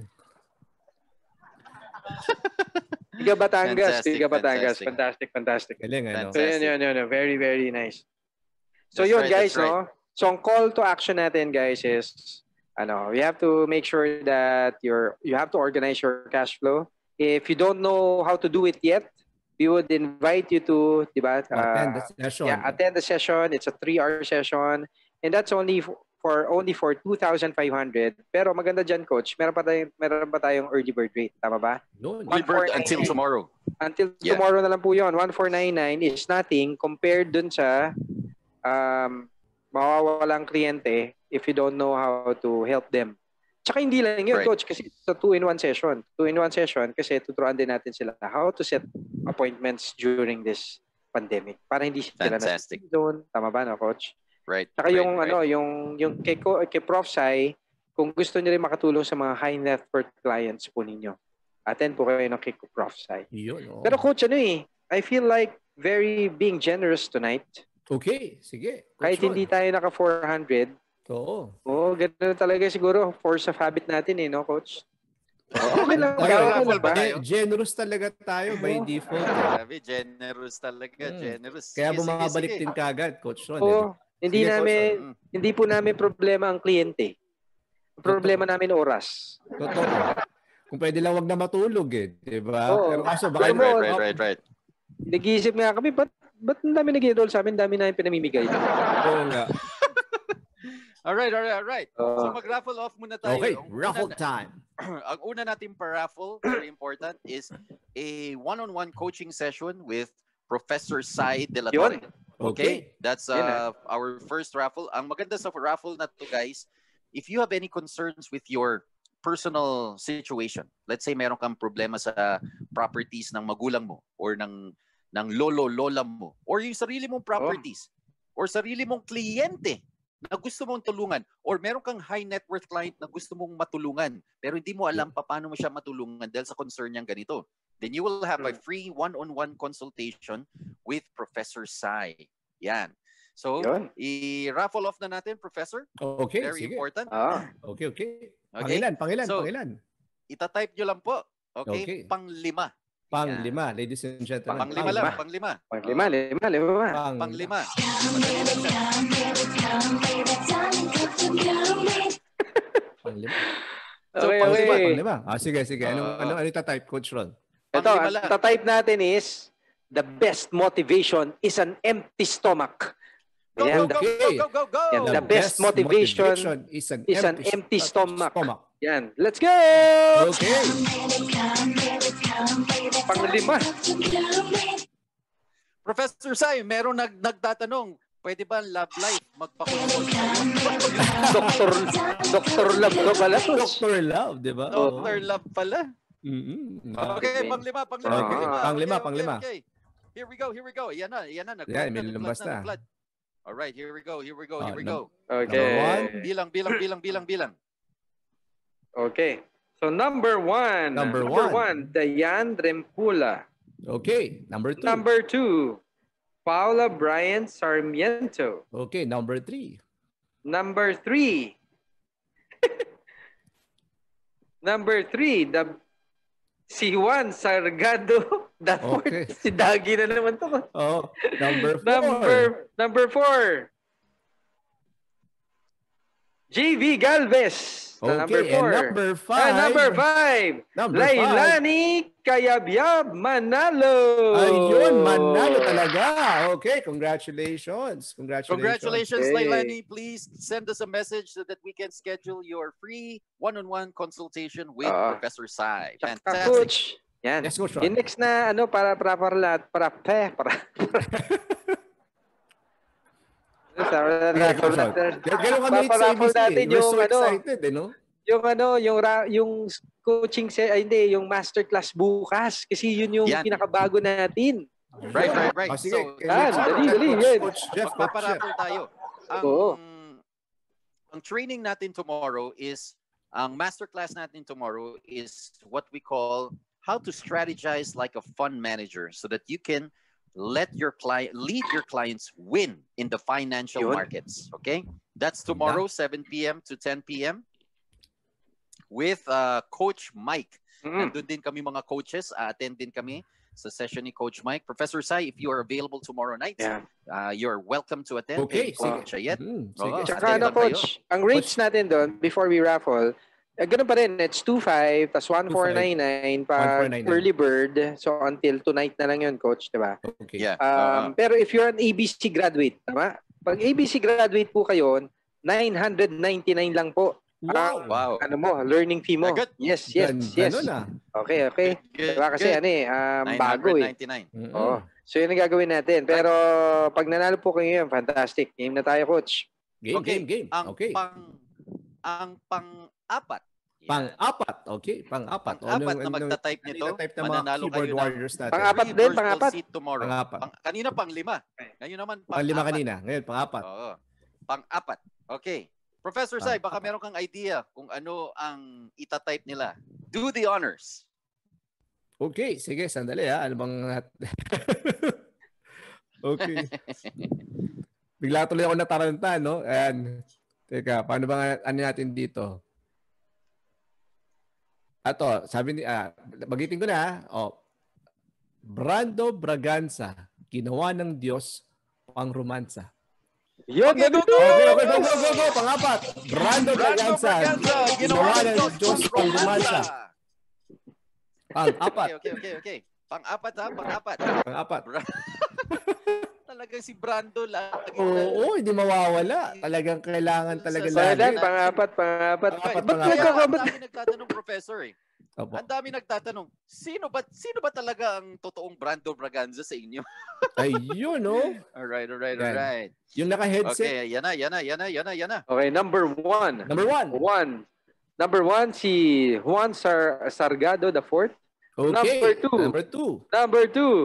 Tiga Batangas, fantastic, Tiga Batangas. Fantastic, fantastic. Galing, ano? So, yun, yun, yun, yun. Very, very nice. So, that's yun, right, guys, right. no? So, ang call to action natin, guys, is, ano, we have to make sure that you're, you have to organize your cash flow. If you don't know how to do it yet, we would invite you to, di ba? Uh, attend the uh, session. Yeah, attend the session. It's a three-hour session. And that's only for only for 2,500. Pero maganda diyan coach, meron pa tayong meron pa tayong early bird rate, tama ba? No, early bird until tomorrow. Until yeah. tomorrow na lang po 'yon. 1499 is nothing compared dun sa um mawawalang kliyente if you don't know how to help them. Tsaka hindi lang yun, right. coach, kasi sa two-in-one session. Two-in-one session kasi tuturuan din natin sila how to set appointments during this pandemic para hindi sila Fantastic. na doon. Tama ba, no, coach? Right. Saka yung ano, right. ano, yung yung kay, kay Prof Sai, kung gusto niyo rin makatulong sa mga high net worth clients po ninyo. Attend po kayo ng kay Prof Sai. Yun. Oh. Pero coach ano eh, I feel like very being generous tonight. Okay, sige. Coach Kahit on. hindi tayo naka 400. Oo. Oo, ganun talaga siguro force of habit natin eh, no coach? Okay lang. Kawal ba Generous talaga tayo by default. Grabe, generous talaga. Hmm. Generous. Kaya bumabalik din kagad, Coach Ron. Eh. Hindi Sige, namin so, mm. hindi po namin problema ang kliyente. Problema Totoo. namin oras. Totoo. Kung pwede lang wag na matulog eh, 'di ba? Pero kaso baka right, right, right, right, right, Nag-iisip nga kami, but but ang dami nag-enroll sa amin, dami na yung pinamimigay. Oo nga. All right, Alright, alright, alright. Uh, so mag-raffle off muna tayo. Okay, raffle time. ang una nating pa-raffle, very important, is a one-on-one coaching session with Professor Sai De La Torre. Okay, okay. that's uh, our first raffle. Ang maganda sa raffle na to guys, if you have any concerns with your personal situation, let's say meron kang problema sa properties ng magulang mo or ng ng lolo lola mo or yung sarili mong oh. properties oh. or sarili mong kliyente na gusto mong tulungan or meron kang high net worth client na gusto mong matulungan pero hindi mo alam pa paano mo siya matulungan dahil sa concern niyang ganito then you will have a mm. free one-on-one consultation with Professor Sai. Yan. So, i-raffle off na natin, Professor. Okay, Very sige. important. Ah. Okay, okay. okay. Pangilan, pangilan, so, pangilan. Itatype nyo lang po. Okay, okay. panglima. Pang yeah. ladies and gentlemen. Pang Panglima lang, pang panglima. Panglima, lima, lima. Pang... Panglima. Panglima. So, okay, panglima, okay. panglima. Ah, sige, sige. Ano, uh, ano, ano, ano type, Coach Ron? Ito, ang tatype natin is, the best motivation is an empty stomach. Go, Yan, go, go, go, go, go, Yan, the, the best, best motivation, motivation is an, is empty, an empty stomach. stomach. Yan, let's go! Okay. Panglima. Professor Sai, meron nag nagtatanong, pwede ba ang love life magpakulong? Doctor, Doktor Love ko pala. Doktor Love, di ba? Doktor Love pala. Mm-hmm. Okay, panglima, panglima. Uh, panglima, okay, panglima. Okay, panglima. Okay, Here we go, here we go. Yan na, yan na. Nag- yeah, may lumabas na. na. All right, here we go, here we go, ah, here uh, we no. go. Okay. Bilang, bilang, bilang, bilang, bilang. Okay. So number one. Number, number one. one, Dayan Rempula. Okay, number two. Number two, Paula Brian Sarmiento. Okay, number three. Number three. number three, the si Juan Sargado. Dapat okay. si Dagi na naman to. Oh, number four. number, number four. JV Galvez. Okay, number four. and number five. Ah, number five. Number Lailani Kayabyab Manalo. Ayun, Manalo talaga. Okay, congratulations. Congratulations. Congratulations, okay. Leilani. Please send us a message so that we can schedule your free one-on-one consultation with uh, Professor Sai. Fantastic. Coach. Yan. Let's go, Yung next na ano para para para lahat, para pe, para. Ganun kami sa ABC. Eh. We're so ano, excited, eh, no? yung ano, yung yung coaching set, ay hindi, yung masterclass bukas kasi yun yung Yan. pinakabago natin. Right, right, right. Oh, sige. So, yan, dali, dali. Yan. Coach Jeff, Magpaparapol tayo. Ang, Oo. ang training natin tomorrow is, ang masterclass natin tomorrow is what we call how to strategize like a fund manager so that you can let your client lead your clients win in the financial Yun. markets okay that's tomorrow 7 p.m to 10 p.m with uh, Coach Mike. Mm-hmm. Nandun din kami mga coaches, uh, attend din kami sa session ni Coach Mike. Professor Sai, if you are available tomorrow night, yeah. uh, you're welcome to attend. Okay, hey, sige. Siya yet. Mm, sige. Oo, Tsaka ano, Coach, tayo. ang rates natin doon, before we raffle, uh, ganun pa rin, it's 2.5, tas 1.499 pa early bird. So, until tonight na lang yun, Coach, di ba? Okay. Yeah. Um, uh Pero if you're an ABC graduate, tama? Pag ABC graduate po kayo, 999 lang po Ah, wow. Uh, wow. Ano mo, learning fee mo. Good. Yes, yes, Gan, yes. Ganun ah. Okay, okay. Good, diba kasi good. ano eh, um, bago eh. Mm-hmm. Oh. So yun ang gagawin natin. Pero pag nanalo po kayo yan, fantastic. Game na tayo, coach. Game, okay. game, game. Ang okay. pang ang pang-apat. Pang-apat. Okay, pang-apat. Ano pang-apat ano, na magta-type nito, type na mananalo kayo warriors natin. Pang-apat din, pang-apat. Pang-apat. Pang, kanina pang-lima. Ngayon naman pang-apat. Pang-lima kanina. Ngayon pang-apat. Oo. Pang-apat. Okay. Professor Sai, baka meron kang idea kung ano ang itatype nila. Do the honors. Okay, sige, sandali ha. Ah. Ano bang... okay. Bigla tuloy ako nataranta, no? Ayan. Teka, paano ba ano natin dito? Ato, sabi ni... Ah, magiting ko na ha. Ah. Oh. Brando Braganza, ginawa ng Diyos pang romansa. Yun, okay, go, go, okay, okay, go, go, go, go, pangapat. Brando Braganza. Ginawa ng Diyos ang gumansa. pang Okay, okay, okay. pang ha, pang-apat. pang si Brando lagi. Oo, oh, oh, hindi mawawala. Talagang kailangan talaga lagi. pangapat. Pangapat, pangapat. apat pang-apat. Ba't nagkatanong professor eh? Opo. Ang dami nagtatanong, sino ba sino ba talaga ang totoong Brando Braganza sa inyo? Ayun, no? Oh. All right, all right, all right. Yung naka-headset. Okay, yan na, yan na, yan na, yan na, yan na. Okay, number one. Number one. One. Number one, si Juan Sar Sargado the fourth. Okay. Number two. Number two. Number two.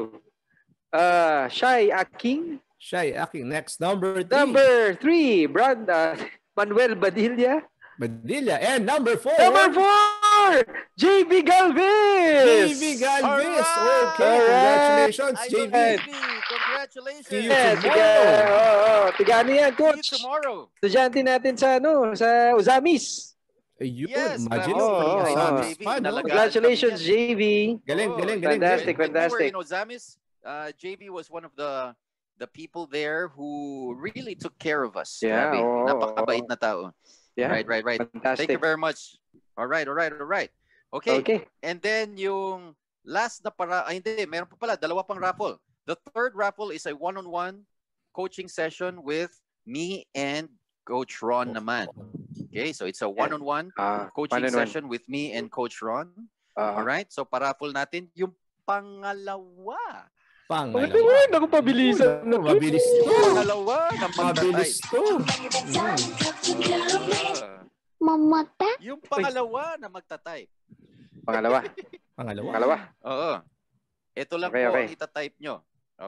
Uh, Shai Aking. Shai Aking. Next, number three. Number three, Brand, uh, Manuel Badilla. Badilla. And number four. Number four! star, JB Galvez. JB Galvez. Right. Okay, congratulations, I JB. Congratulations. See you yeah, Oh, oh. yan, coach. See you tomorrow. Estudyante natin sa, ano, sa Uzamis. Ayun, yes, imagine oh, oh, oh, JB, no? Congratulations, JB. Galing, oh, galing, galing. Fantastic, fantastic. In Ozamis, uh, JB was one of the the people there who really took care of us. Yeah. oh, napakabait na tao. Yeah. Right, right, right. Fantastic. Thank you very much, All right, all right, all right. Okay. okay. And then yung last na para, ay hindi, meron pa pala, dalawa pang raffle. The third raffle is a one-on-one coaching session with me and Coach Ron naman. Okay, so it's a one-on-one -on uh, ah, coaching session with me and Coach Ron. Uh, all right, so paraffle natin yung pangalawa. Pangalawa. Pangalawa, naku, pabilisan na. Mabilis to. Pangalawa, na mabilis to. Mabilis to. Hmm. Mamata? Yung pangalawa na magta-type. Pangalawa. pangalawa. Pangalawa. Oo. Ito lang okay, po okay. ita-type nyo.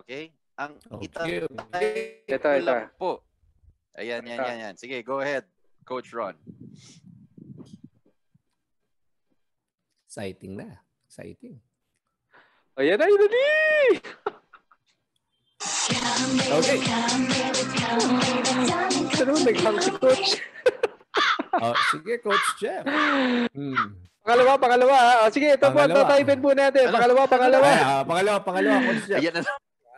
Okay? Ang okay. ita-type ito, ito. lang po. Ayan, yan, yan, yan. Sige, go ahead, Coach Ron. Exciting na. Exciting. Ayan na, yun na Okay. Saan naman nag-hang si Coach? oh, sige, Coach Jeff. Hmm. Pangalawa, pangalawa. Oh, sige, ito po, tataypin po natin. Ano? Pangalawa, ano? pangalawa. Ay, uh, pangalawa, pangalawa, Coach Jeff. Ayan,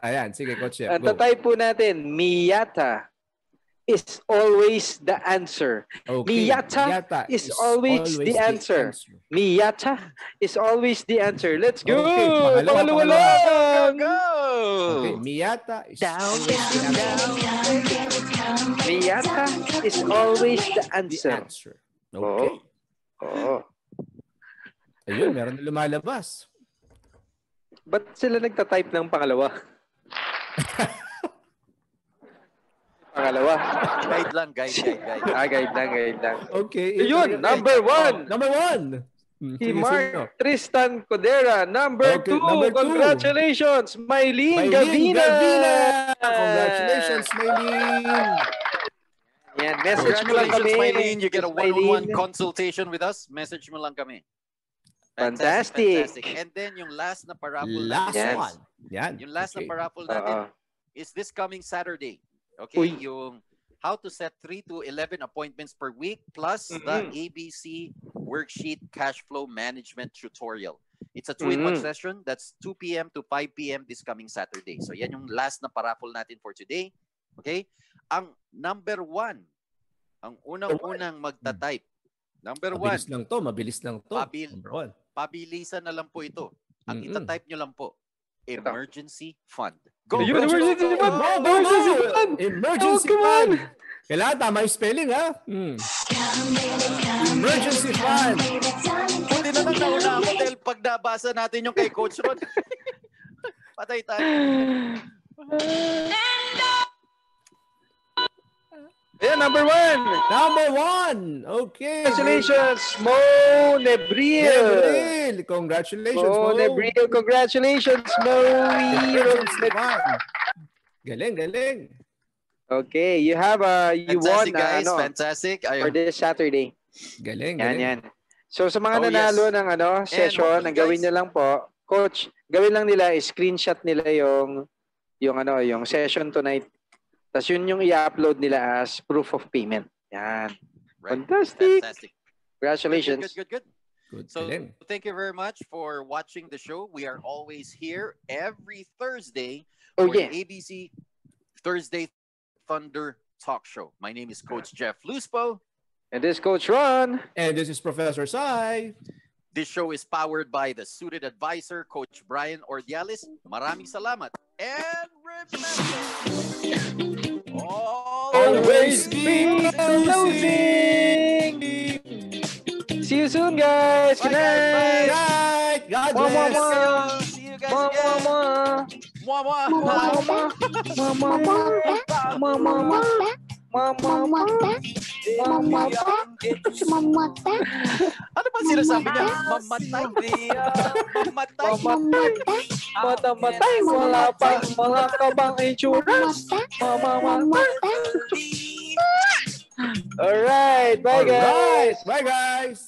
Ayan sige, Coach Jeff. Ang tatay po natin, Miyata is always the answer. Okay. Miyata, Miyata is, is always, always the, answer. the answer. Miyata is always the answer. Let's go! Okay. Pangalawa, pangalawa, pangalawa. Go, go, go! Okay. Miyata is down, down, down. Miyata is always the answer. The answer. Oh. Okay. Oh. oh. Ayun, meron na lumalabas. Ba't sila nagtatype ng pangalawa? Pangalawa. guide lang, guide, guide, guide. Ah, guide lang, guide lang. Okay. So, eh, yun, eh, eh, oh, number one. Number hmm, one. Si Mark Tristan Codera. Number okay, two. Number Congratulations, two. Mylene, Mylene Gavina. Gavina. Congratulations, Mylene. Yeah, message mo lang kami. Mylene, you get a one-on-one consultation with us. Message mo lang kami. Fantastic. Fantastic. And then yung last na parable. Last natin, one. Yan. Yung last okay. na parable natin uh -oh. is this coming Saturday. Okay, Uy. yung how to set 3 to 11 appointments per week plus mm-hmm. the ABC worksheet cash flow management tutorial. It's a two-in-one mm-hmm. session. That's 2 p.m. to 5 p.m. this coming Saturday. So yan yung last na paraffle natin for today. Okay? Ang number one, ang unang-unang magta-type. Number mabilis one. Mabilis lang to, mabilis lang to. Pabil, pabilisan na lang po ito. Ang mm-hmm. itatype nyo lang po emergency fund. Go, Yun, emergency fund! Go, go, emergency fund! Emergency oh, fund! Kailangan tama yung spelling, ha? Mm. Emergency fund! Buti na lang nauna ako dahil pag nabasa natin yung kay Coach Rod. patay tayo. number one. Number one. Okay. Congratulations, Mo Nebril. Nebril. Congratulations, Mo. Mo Nebril. Congratulations, Mo. Congratulations, galing, galing. Okay, you have a you fantastic, won guys, uh, ano, fantastic. Ayun. For this Saturday. Galing, galing. Yan, So sa mga oh, nanalo yes. ng ano, session, ang gawin niyo lang po, coach, gawin lang nila, screenshot nila yung yung ano, yung session tonight Tapos yun yung i-upload nila as proof of payment. Yan. Right. Fantastic. Fantastic. Congratulations. Good, good, good. good. good so then. thank you very much for watching the show. We are always here every Thursday oh, ABC Thursday Thunder Talk Show. My name is Coach Jeff Luspo. And this is Coach Ron. And this is Professor Sai. This show is powered by the suited advisor, Coach Brian Ordiales. Maraming salamat. And remember... Always be losing. See you soon, guys. Good night. Bye, Bye. God bless. Mwah, mwah, See you guys mwah, again. Mwah, mwah. Mwah, mwah. Mwah, mwah. Mwah, mwah. Mwah, mwah. Mwah, mwah. Mwah, mwah. Mamata? Mamata? Ano ba sinasabi niya? Mamatay. Mamatay. Mata Matamatay. Wala pa. Wala ka bang insurance? Mamamatay. Alright. Bye guys. Bye guys.